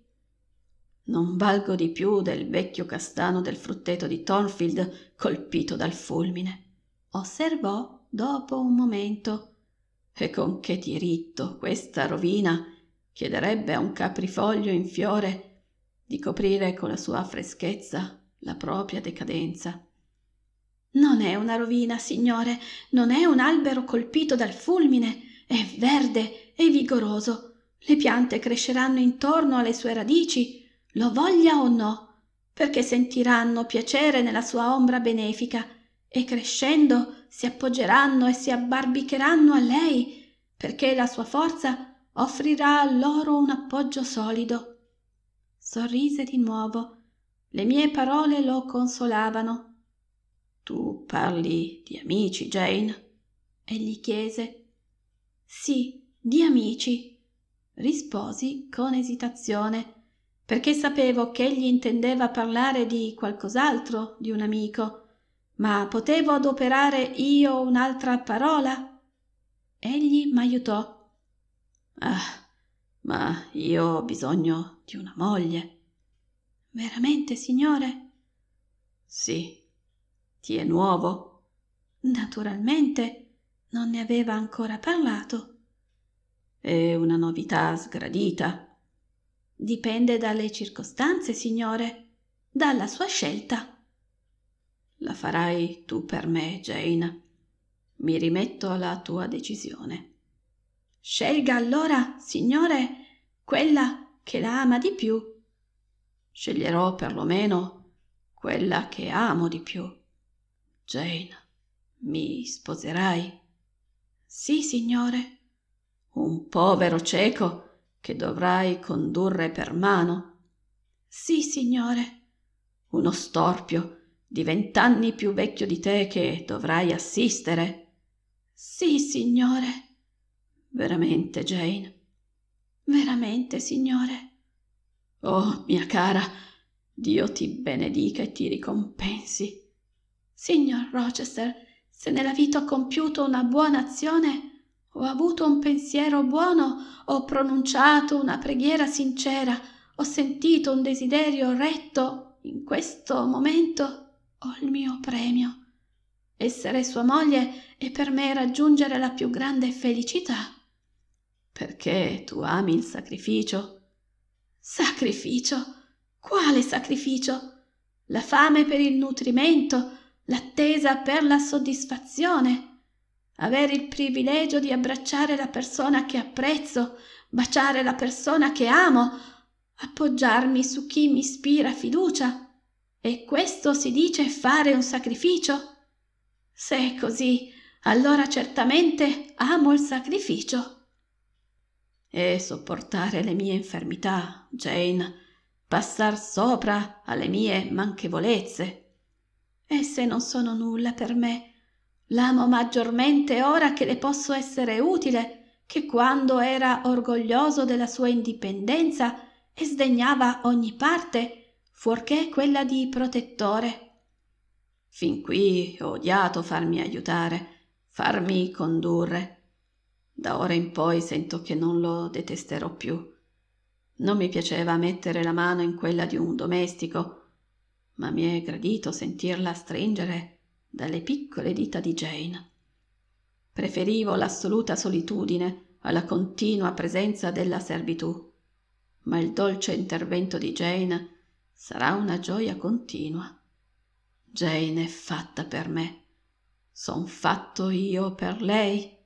non valgo di più del vecchio castano del frutteto di thornfield colpito dal fulmine osservò dopo un momento e con che diritto questa rovina chiederebbe a un caprifoglio in fiore di coprire con la sua freschezza la propria decadenza non è una rovina signore non è un albero colpito dal fulmine è verde e vigoroso le piante cresceranno intorno alle sue radici lo voglia o no, perché sentiranno piacere nella sua ombra benefica e crescendo si appoggeranno e si abbarbicheranno a lei, perché la sua forza offrirà loro un appoggio solido. Sorrise di nuovo. Le mie parole lo consolavano. Tu parli di amici, Jane? egli chiese. Sì, di amici, risposi con esitazione perché sapevo ch'egli intendeva parlare di qualcos'altro di un amico ma potevo adoperare io un'altra parola egli m'aiutò ah ma io ho bisogno di una moglie veramente signore sì ti è nuovo naturalmente non ne aveva ancora parlato è una novità sgradita Dipende dalle circostanze, signore, dalla sua scelta. La farai tu per me, Jane. Mi rimetto alla tua decisione. Scelga allora, signore, quella che la ama di più. Sceglierò perlomeno quella che amo di più. Jane, mi sposerai? Sì, signore. Un povero cieco che dovrai condurre per mano. Sì, signore. Uno storpio di vent'anni più vecchio di te che dovrai assistere. Sì, signore. Veramente, Jane. Veramente, signore. Oh, mia cara, Dio ti benedica e ti ricompensi. Signor Rochester, se nella vita ho compiuto una buona azione, ho avuto un pensiero buono, ho pronunciato una preghiera sincera, ho sentito un desiderio retto. In questo momento ho il mio premio. Essere sua moglie è per me raggiungere la più grande felicità. Perché tu ami il sacrificio? Sacrificio? Quale sacrificio? La fame per il nutrimento, l'attesa per la soddisfazione avere il privilegio di abbracciare la persona che apprezzo, baciare la persona che amo, appoggiarmi su chi mi ispira fiducia. E questo si dice fare un sacrificio? Se è così, allora certamente amo il sacrificio. E sopportare le mie infermità, Jane, passar sopra alle mie manchevolezze. E se non sono nulla per me L'amo maggiormente ora che le posso essere utile che quando era orgoglioso della sua indipendenza e sdegnava ogni parte fuorché quella di protettore. Fin qui ho odiato farmi aiutare, farmi condurre. Da ora in poi sento che non lo detesterò più. Non mi piaceva mettere la mano in quella di un domestico, ma mi è gradito sentirla stringere dalle piccole dita di Jane. Preferivo l'assoluta solitudine alla continua presenza della servitù, ma il dolce intervento di Jane sarà una gioia continua. Jane è fatta per me. Son fatto io per lei.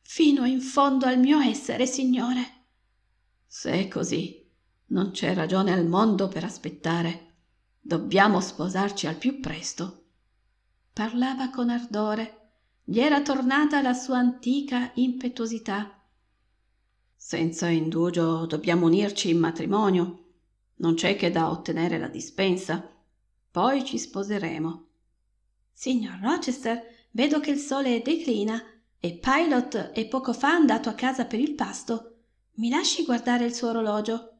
Fino in fondo al mio essere, signore. Se è così, non c'è ragione al mondo per aspettare. Dobbiamo sposarci al più presto parlava con ardore gli era tornata la sua antica impetuosità senza indugio dobbiamo unirci in matrimonio non c'è che da ottenere la dispensa poi ci sposeremo signor rochester vedo che il sole declina e pilot è poco fa andato a casa per il pasto mi lasci guardare il suo orologio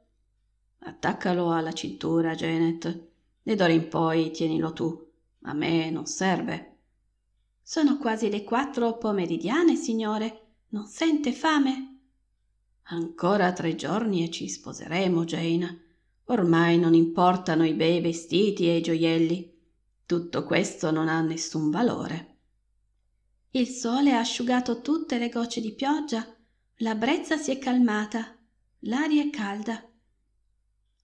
attaccalo alla cintura janet e d'ora in poi tienilo tu a me non serve sono quasi le quattro pomeridiane signore non sente fame ancora tre giorni e ci sposeremo jane ormai non importano i bei vestiti e i gioielli tutto questo non ha nessun valore il sole ha asciugato tutte le gocce di pioggia la brezza si è calmata l'aria è calda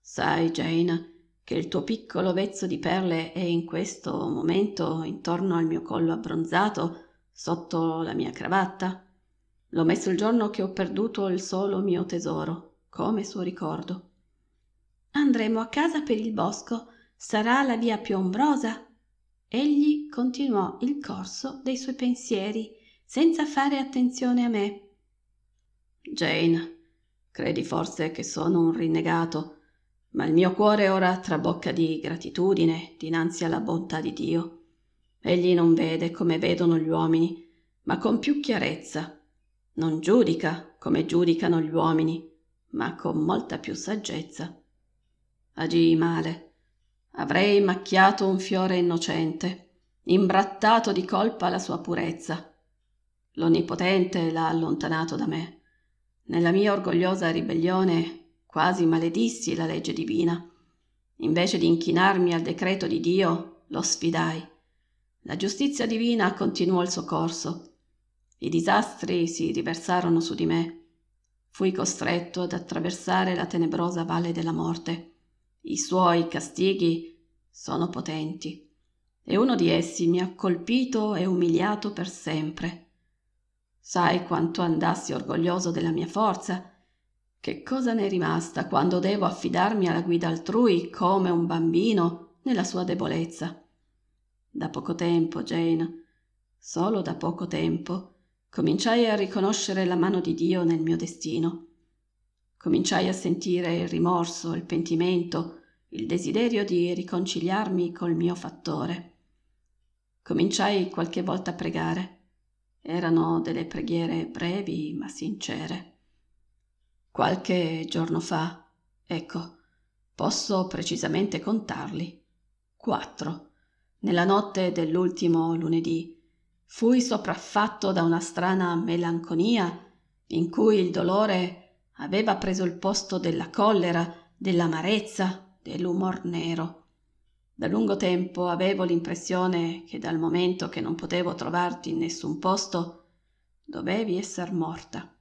sai jane che il tuo piccolo vezzo di perle è in questo momento intorno al mio collo abbronzato, sotto la mia cravatta. L'ho messo il giorno che ho perduto il solo mio tesoro, come suo ricordo. Andremo a casa per il bosco, sarà la via più ombrosa. Egli continuò il corso dei suoi pensieri, senza fare attenzione a me. Jane, credi forse che sono un rinnegato? ma il mio cuore ora trabocca di gratitudine dinanzi alla bontà di Dio. Egli non vede come vedono gli uomini, ma con più chiarezza. Non giudica come giudicano gli uomini, ma con molta più saggezza. Agì male. Avrei macchiato un fiore innocente, imbrattato di colpa la sua purezza. L'Onnipotente l'ha allontanato da me. Nella mia orgogliosa ribellione quasi maledissi la legge divina. Invece di inchinarmi al decreto di Dio, lo sfidai. La giustizia divina continuò il suo corso. I disastri si riversarono su di me. Fui costretto ad attraversare la tenebrosa valle della morte. I suoi castighi sono potenti e uno di essi mi ha colpito e umiliato per sempre. Sai quanto andassi orgoglioso della mia forza che cosa ne è rimasta quando devo affidarmi alla guida altrui come un bambino nella sua debolezza da poco tempo jane solo da poco tempo cominciai a riconoscere la mano di dio nel mio destino cominciai a sentire il rimorso il pentimento il desiderio di riconciliarmi col mio fattore cominciai qualche volta a pregare erano delle preghiere brevi ma sincere qualche giorno fa ecco posso precisamente contarli quattro nella notte dell'ultimo lunedì fui sopraffatto da una strana melanconia in cui il dolore aveva preso il posto della collera dell'amarezza dell'umor nero da lungo tempo avevo l'impressione che dal momento che non potevo trovarti in nessun posto dovevi esser morta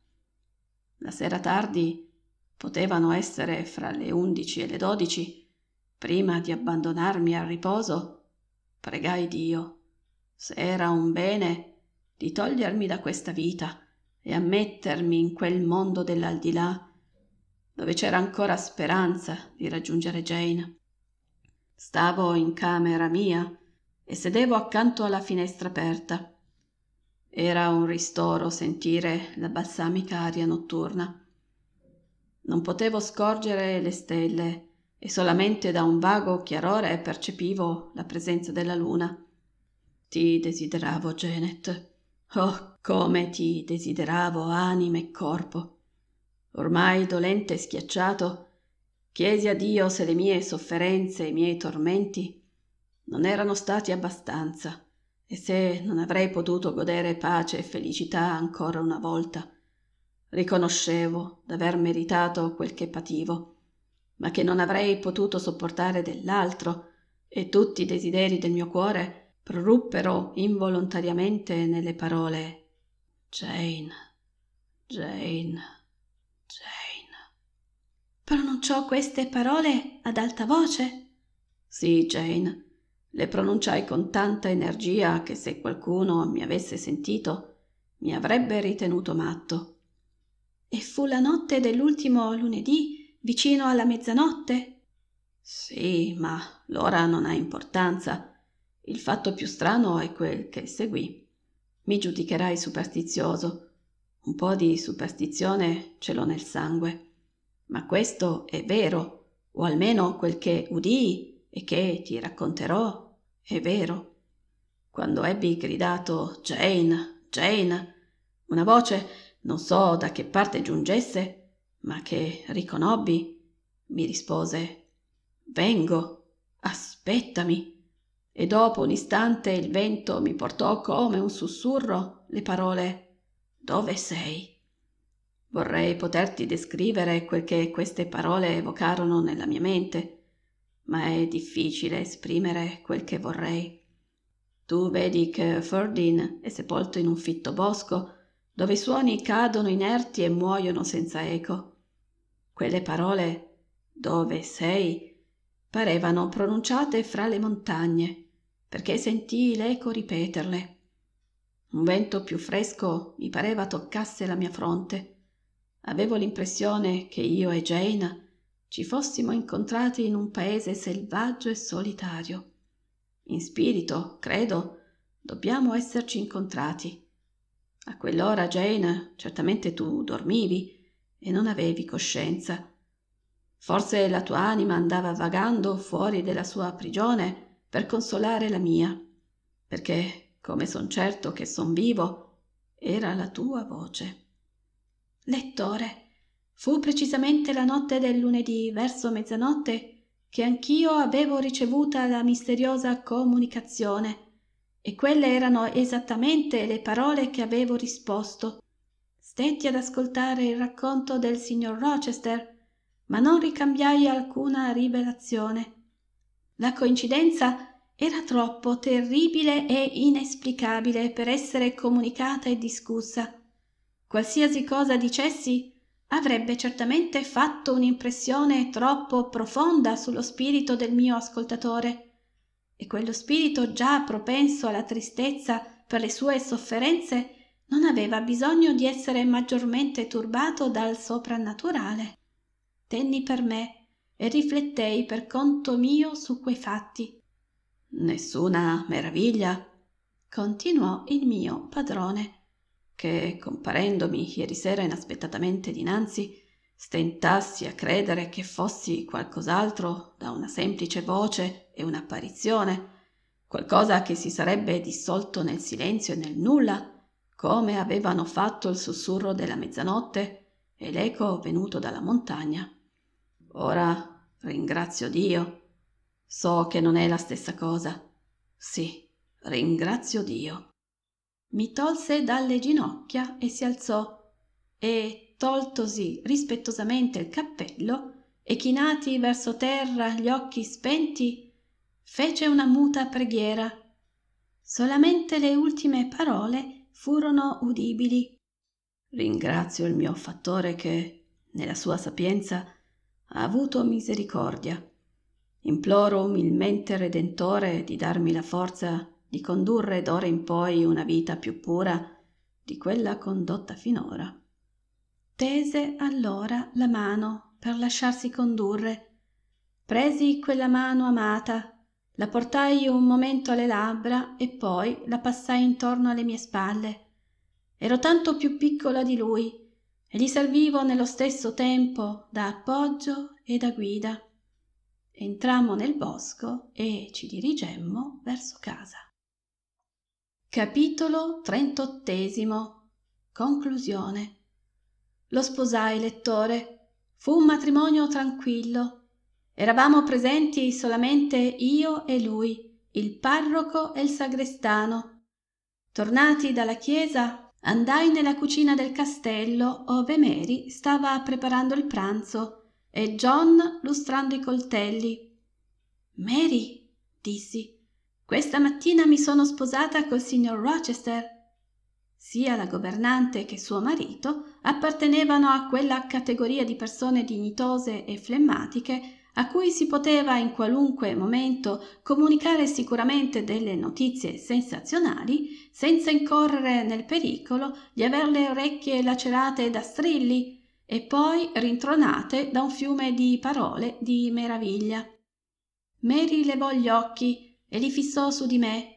la sera tardi potevano essere fra le undici e le dodici prima di abbandonarmi al riposo pregai dio se era un bene di togliermi da questa vita e ammettermi in quel mondo dell'aldilà dove c'era ancora speranza di raggiungere Jane. Stavo in camera mia e sedevo accanto alla finestra aperta era un ristoro sentire la balsamica aria notturna. Non potevo scorgere le stelle e solamente da un vago chiarore percepivo la presenza della luna. Ti desideravo, Janet. Oh, come ti desideravo anima e corpo. Ormai dolente e schiacciato, chiesi a Dio se le mie sofferenze e i miei tormenti non erano stati abbastanza e se non avrei potuto godere pace e felicità ancora una volta riconoscevo d'aver meritato quel che pativo ma che non avrei potuto sopportare dell'altro e tutti i desideri del mio cuore proruppero involontariamente nelle parole Jane, Jane, Jane. Pronunciò queste parole ad alta voce? Sì, Jane, le pronunciai con tanta energia che se qualcuno mi avesse sentito mi avrebbe ritenuto matto. E fu la notte dell'ultimo lunedì, vicino alla mezzanotte? Sì, ma l'ora non ha importanza. Il fatto più strano è quel che seguì. Mi giudicherai superstizioso. Un po' di superstizione ce l'ho nel sangue. Ma questo è vero, o almeno quel che udii e che ti racconterò è vero quando ebbi gridato jane jane una voce non so da che parte giungesse ma che riconobbi mi rispose vengo aspettami e dopo un istante il vento mi portò come un sussurro le parole dove sei vorrei poterti descrivere quel che queste parole evocarono nella mia mente ma è difficile esprimere quel che vorrei. Tu vedi che Ferdin è sepolto in un fitto bosco, dove i suoni cadono inerti e muoiono senza eco. Quelle parole dove sei parevano pronunciate fra le montagne, perché sentii l'eco ripeterle. Un vento più fresco mi pareva toccasse la mia fronte. Avevo l'impressione che io e Jane ci fossimo incontrati in un paese selvaggio e solitario in spirito credo dobbiamo esserci incontrati a quell'ora jane certamente tu dormivi e non avevi coscienza forse la tua anima andava vagando fuori della sua prigione per consolare la mia perché come son certo che son vivo era la tua voce lettore Fu precisamente la notte del lunedì, verso mezzanotte, che anch'io avevo ricevuta la misteriosa comunicazione, e quelle erano esattamente le parole che avevo risposto. Stetti ad ascoltare il racconto del signor Rochester, ma non ricambiai alcuna rivelazione. La coincidenza era troppo terribile e inesplicabile per essere comunicata e discussa. Qualsiasi cosa dicessi avrebbe certamente fatto un'impressione troppo profonda sullo spirito del mio ascoltatore e quello spirito già propenso alla tristezza per le sue sofferenze non aveva bisogno di essere maggiormente turbato dal soprannaturale tenni per me e riflettei per conto mio su quei fatti nessuna meraviglia continuò il mio padrone che, comparendomi ieri sera inaspettatamente dinanzi, stentassi a credere che fossi qualcos'altro da una semplice voce e un'apparizione, qualcosa che si sarebbe dissolto nel silenzio e nel nulla, come avevano fatto il sussurro della mezzanotte e l'eco venuto dalla montagna. Ora ringrazio Dio. So che non è la stessa cosa. Sì, ringrazio Dio mi tolse dalle ginocchia e si alzò e toltosi rispettosamente il cappello e chinati verso terra gli occhi spenti fece una muta preghiera solamente le ultime parole furono udibili ringrazio il mio fattore che nella sua sapienza ha avuto misericordia imploro umilmente il redentore di darmi la forza di condurre d'ora in poi una vita più pura di quella condotta finora tese allora la mano per lasciarsi condurre presi quella mano amata la portai un momento alle labbra e poi la passai intorno alle mie spalle ero tanto più piccola di lui e gli servivo nello stesso tempo da appoggio e da guida entrammo nel bosco e ci dirigemmo verso casa Capitolo trentotto Conclusione. Lo sposai, lettore. Fu un matrimonio tranquillo. Eravamo presenti solamente io e lui, il parroco e il sagrestano. Tornati dalla chiesa, andai nella cucina del castello ove Mary stava preparando il pranzo e John lustrando i coltelli. Mary, dissi, questa mattina mi sono sposata col signor Rochester. Sia la governante che suo marito appartenevano a quella categoria di persone dignitose e flemmatiche a cui si poteva in qualunque momento comunicare sicuramente delle notizie sensazionali senza incorrere nel pericolo di aver le orecchie lacerate da strilli e poi rintronate da un fiume di parole di meraviglia. Mary levò gli occhi e li fissò su di me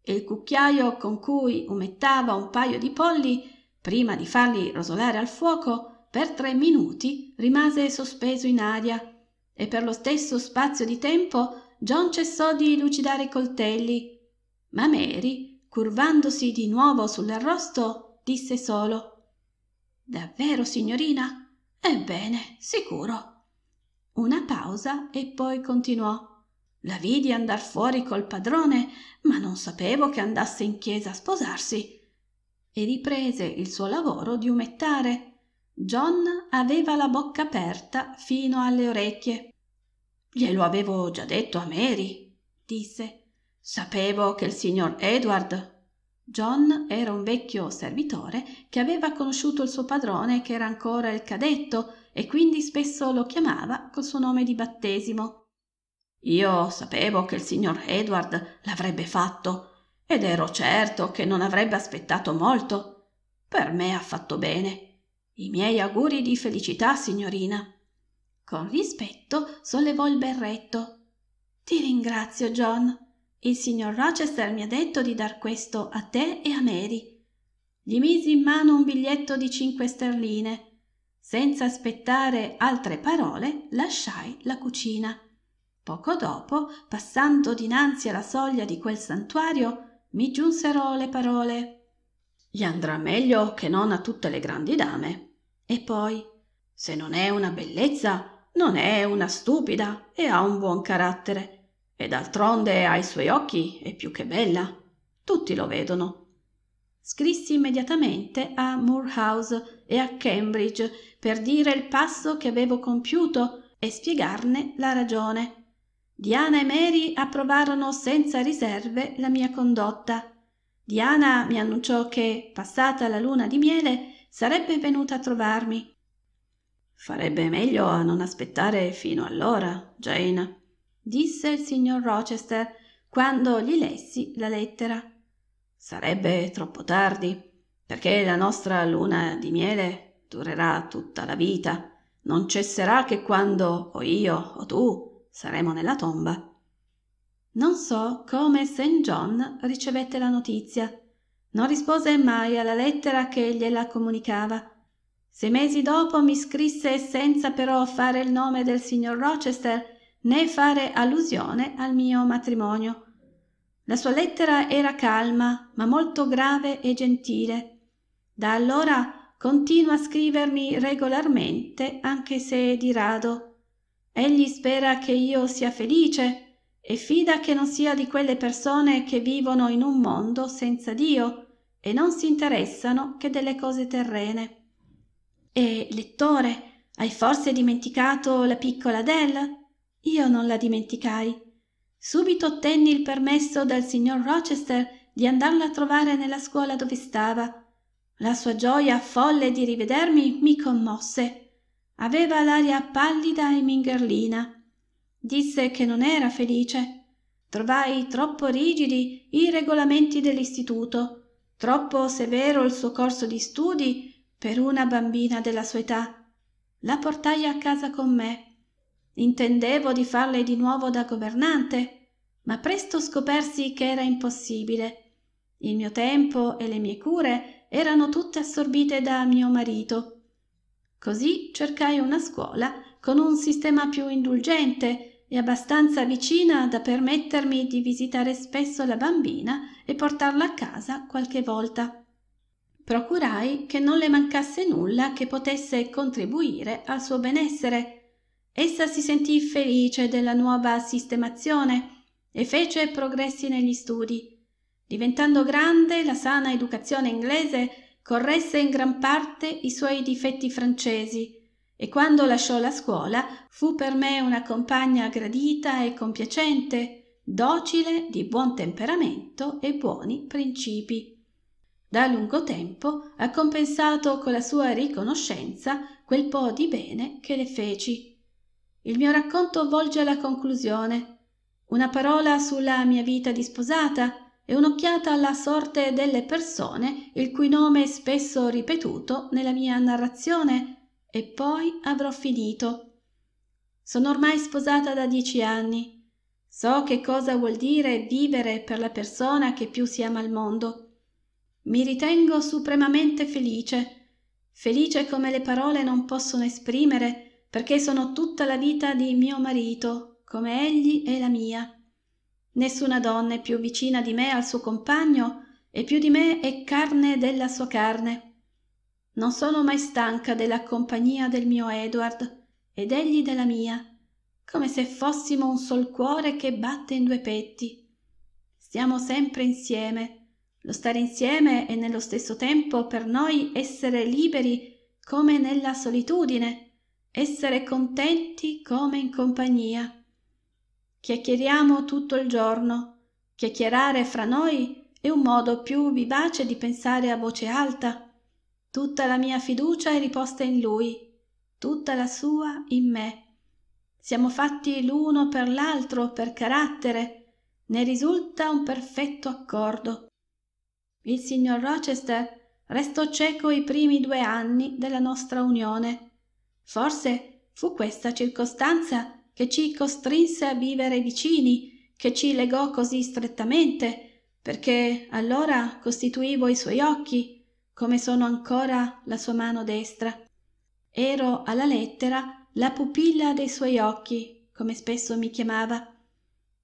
e il cucchiaio con cui umettava un paio di polli prima di farli rosolare al fuoco per tre minuti rimase sospeso in aria e per lo stesso spazio di tempo John cessò di lucidare i coltelli ma Mary curvandosi di nuovo sull'arrosto disse solo davvero signorina ebbene sicuro una pausa e poi continuò la vidi andar fuori col padrone, ma non sapevo che andasse in chiesa a sposarsi. E riprese il suo lavoro di umettare. John aveva la bocca aperta fino alle orecchie. Glielo avevo già detto a Mary, disse. Sapevo che il signor Edward. John era un vecchio servitore che aveva conosciuto il suo padrone che era ancora il cadetto e quindi spesso lo chiamava col suo nome di battesimo. Io sapevo che il signor Edward l'avrebbe fatto ed ero certo che non avrebbe aspettato molto. Per me ha fatto bene. I miei auguri di felicità, signorina. Con rispetto sollevò il berretto. Ti ringrazio, John. Il signor Rochester mi ha detto di dar questo a te e a Mary. Gli misi in mano un biglietto di cinque sterline. Senza aspettare altre parole, lasciai la cucina poco dopo passando dinanzi alla soglia di quel santuario mi giunsero le parole gli andrà meglio che non a tutte le grandi dame e poi se non è una bellezza non è una stupida e ha un buon carattere e d'altronde ai suoi occhi è più che bella tutti lo vedono scrissi immediatamente a Moorhouse e a Cambridge per dire il passo che avevo compiuto e spiegarne la ragione Diana e Mary approvarono senza riserve la mia condotta. Diana mi annunciò che, passata la luna di miele, sarebbe venuta a trovarmi. Farebbe meglio a non aspettare fino allora, Jane, disse il signor Rochester quando gli lessi la lettera. Sarebbe troppo tardi, perché la nostra luna di miele durerà tutta la vita. Non cesserà che quando o io o tu saremo nella tomba. Non so come St. John ricevette la notizia. Non rispose mai alla lettera che gliela comunicava. Sei mesi dopo mi scrisse senza però fare il nome del signor Rochester né fare allusione al mio matrimonio. La sua lettera era calma, ma molto grave e gentile. Da allora continua a scrivermi regolarmente, anche se di rado. Egli spera che io sia felice e fida che non sia di quelle persone che vivono in un mondo senza Dio e non si interessano che delle cose terrene. E, lettore, hai forse dimenticato la piccola Adele? Io non la dimenticai. Subito ottenni il permesso dal signor Rochester di andarla a trovare nella scuola dove stava. La sua gioia folle di rivedermi mi commosse aveva l'aria pallida e mingherlina disse che non era felice trovai troppo rigidi i regolamenti dell'istituto troppo severo il suo corso di studi per una bambina della sua età la portai a casa con me intendevo di farle di nuovo da governante ma presto scopersi che era impossibile il mio tempo e le mie cure erano tutte assorbite da mio marito Così cercai una scuola con un sistema più indulgente e abbastanza vicina da permettermi di visitare spesso la bambina e portarla a casa qualche volta. Procurai che non le mancasse nulla che potesse contribuire al suo benessere. Essa si sentì felice della nuova sistemazione e fece progressi negli studi. Diventando grande, la sana educazione inglese corresse in gran parte i suoi difetti francesi e quando lasciò la scuola fu per me una compagna gradita e compiacente docile di buon temperamento e buoni principi da lungo tempo ha compensato con la sua riconoscenza quel po di bene che le feci il mio racconto volge alla conclusione una parola sulla mia vita di sposata e un'occhiata alla sorte delle persone, il cui nome è spesso ripetuto nella mia narrazione, e poi avrò finito. Sono ormai sposata da dieci anni. So che cosa vuol dire vivere per la persona che più si ama al mondo. Mi ritengo supremamente felice, felice come le parole non possono esprimere, perché sono tutta la vita di mio marito, come egli è la mia. Nessuna donna è più vicina di me al suo compagno e più di me è carne della sua carne. Non sono mai stanca della compagnia del mio Edward ed egli della mia, come se fossimo un sol cuore che batte in due petti. Stiamo sempre insieme. Lo stare insieme è nello stesso tempo per noi essere liberi come nella solitudine, essere contenti come in compagnia. Chiacchieriamo tutto il giorno. Chiacchierare fra noi è un modo più vivace di pensare a voce alta. Tutta la mia fiducia è riposta in lui, tutta la sua in me. Siamo fatti l'uno per l'altro per carattere, ne risulta un perfetto accordo. Il signor Rochester restò cieco i primi due anni della nostra unione. Forse fu questa circostanza che ci costrinse a vivere vicini, che ci legò così strettamente, perché allora costituivo i suoi occhi, come sono ancora la sua mano destra. Ero alla lettera la pupilla dei suoi occhi, come spesso mi chiamava.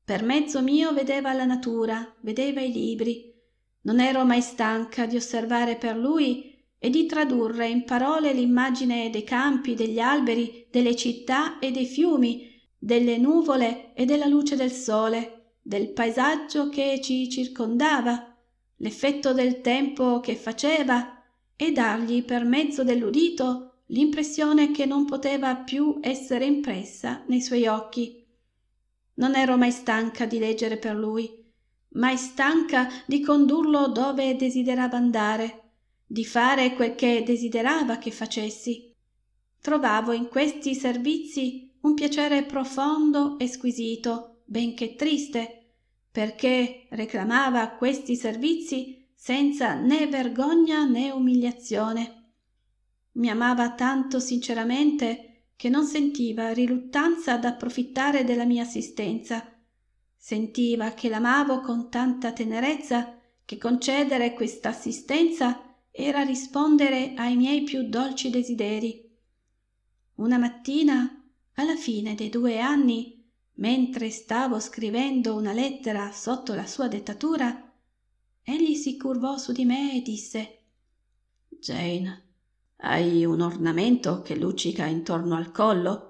Per mezzo mio vedeva la natura, vedeva i libri. Non ero mai stanca di osservare per lui e di tradurre in parole l'immagine dei campi, degli alberi, delle città e dei fiumi delle nuvole e della luce del sole, del paesaggio che ci circondava, l'effetto del tempo che faceva e dargli per mezzo dell'udito l'impressione che non poteva più essere impressa nei suoi occhi. Non ero mai stanca di leggere per lui, mai stanca di condurlo dove desiderava andare, di fare quel che desiderava che facessi. Trovavo in questi servizi un piacere profondo e squisito, benché triste, perché reclamava questi servizi senza né vergogna né umiliazione. Mi amava tanto sinceramente che non sentiva riluttanza ad approfittare della mia assistenza. Sentiva che l'amavo con tanta tenerezza che concedere questa assistenza era rispondere ai miei più dolci desideri. Una mattina alla fine dei due anni mentre stavo scrivendo una lettera sotto la sua dettatura egli si curvò su di me e disse jane hai un ornamento che luccica intorno al collo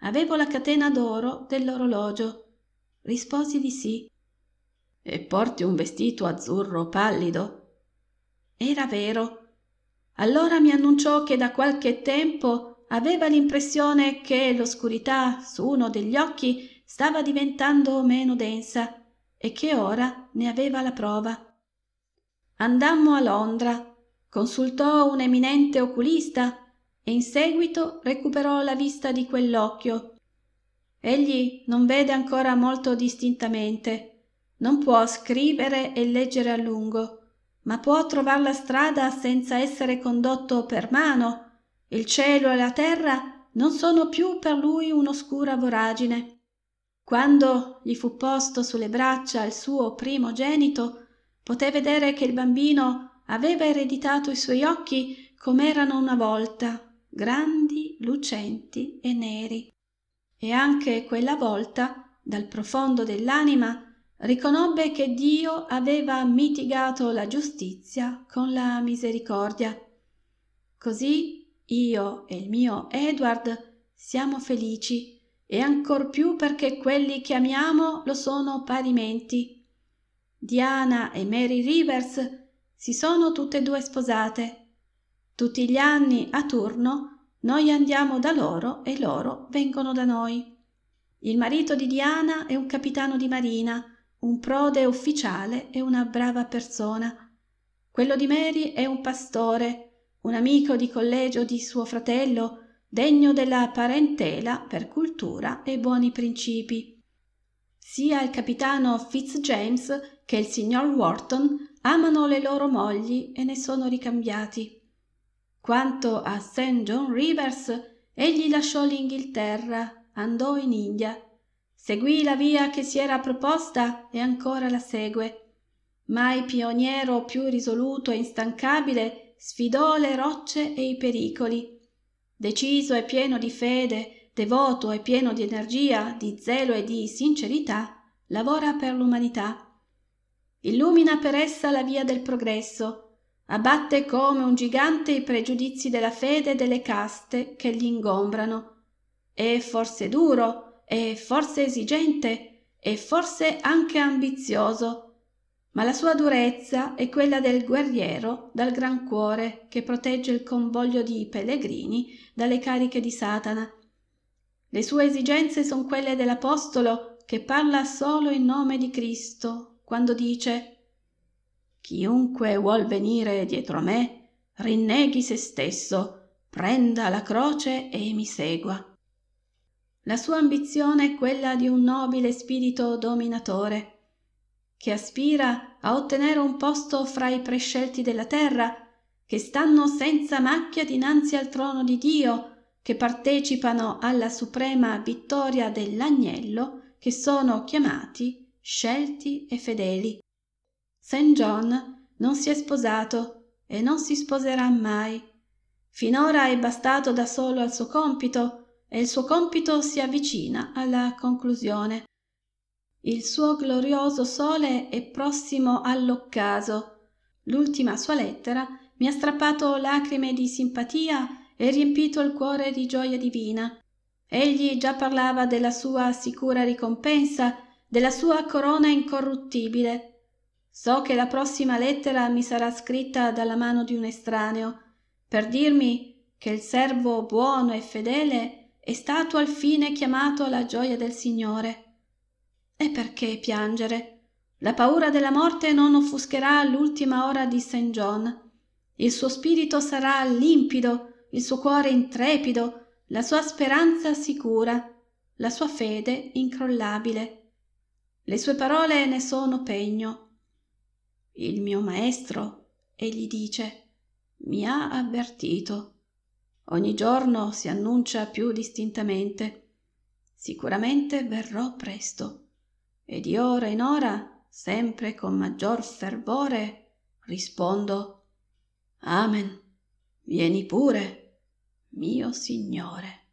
avevo la catena d'oro dell'orologio risposi di sì e porti un vestito azzurro pallido era vero allora mi annunciò che da qualche tempo aveva l'impressione che l'oscurità su uno degli occhi stava diventando meno densa e che ora ne aveva la prova andammo a londra consultò un eminente oculista e in seguito recuperò la vista di quell'occhio egli non vede ancora molto distintamente non può scrivere e leggere a lungo ma può trovar la strada senza essere condotto per mano il cielo e la terra non sono più per lui un'oscura voragine. Quando gli fu posto sulle braccia il suo primogenito, poté vedere che il bambino aveva ereditato i suoi occhi come erano una volta, grandi, lucenti e neri. E anche quella volta, dal profondo dell'anima, riconobbe che Dio aveva mitigato la giustizia con la misericordia. Così io e il mio Edward siamo felici e ancor più perché quelli che amiamo lo sono parimenti. Diana e Mary Rivers si sono tutte e due sposate. Tutti gli anni a turno noi andiamo da loro e loro vengono da noi. Il marito di Diana è un capitano di marina, un prode ufficiale e una brava persona. Quello di Mary è un pastore un amico di collegio di suo fratello degno della parentela per cultura e buoni principi. sia il capitano fitz james che il signor wharton amano le loro mogli e ne sono ricambiati quanto a st john rivers egli lasciò l'inghilterra andò in india seguì la via che si era proposta e ancora la segue mai pioniero più risoluto e instancabile sfidò le rocce e i pericoli. Deciso e pieno di fede, devoto e pieno di energia, di zelo e di sincerità, lavora per l'umanità. Illumina per essa la via del progresso, abbatte come un gigante i pregiudizi della fede e delle caste che gli ingombrano. È forse duro, è forse esigente, è forse anche ambizioso, ma la sua durezza è quella del guerriero dal gran cuore che protegge il convoglio di pellegrini dalle cariche di Satana. Le sue esigenze sono quelle dell'Apostolo che parla solo in nome di Cristo quando dice Chiunque vuol venire dietro a me, rinneghi se stesso, prenda la croce e mi segua. La sua ambizione è quella di un nobile spirito dominatore che aspira a ottenere un posto fra i prescelti della terra che stanno senza macchia dinanzi al trono di Dio, che partecipano alla suprema vittoria dell'agnello, che sono chiamati, scelti e fedeli. St. John non si è sposato e non si sposerà mai. Finora è bastato da solo al suo compito e il suo compito si avvicina alla conclusione. Il suo glorioso sole è prossimo all'occaso. L'ultima sua lettera mi ha strappato lacrime di simpatia e riempito il cuore di gioia divina. Egli già parlava della sua sicura ricompensa, della sua corona incorruttibile. So che la prossima lettera mi sarà scritta dalla mano di un estraneo, per dirmi che il servo buono e fedele è stato alfine chiamato alla gioia del Signore. E perché piangere? La paura della morte non offuscherà l'ultima ora di St. John. Il suo spirito sarà limpido, il suo cuore intrepido, la sua speranza sicura, la sua fede incrollabile. Le sue parole ne sono pegno. Il mio maestro, egli dice, mi ha avvertito. Ogni giorno si annuncia più distintamente. Sicuramente verrò presto e di ora in ora sempre con maggior fervore rispondo amen vieni pure mio signore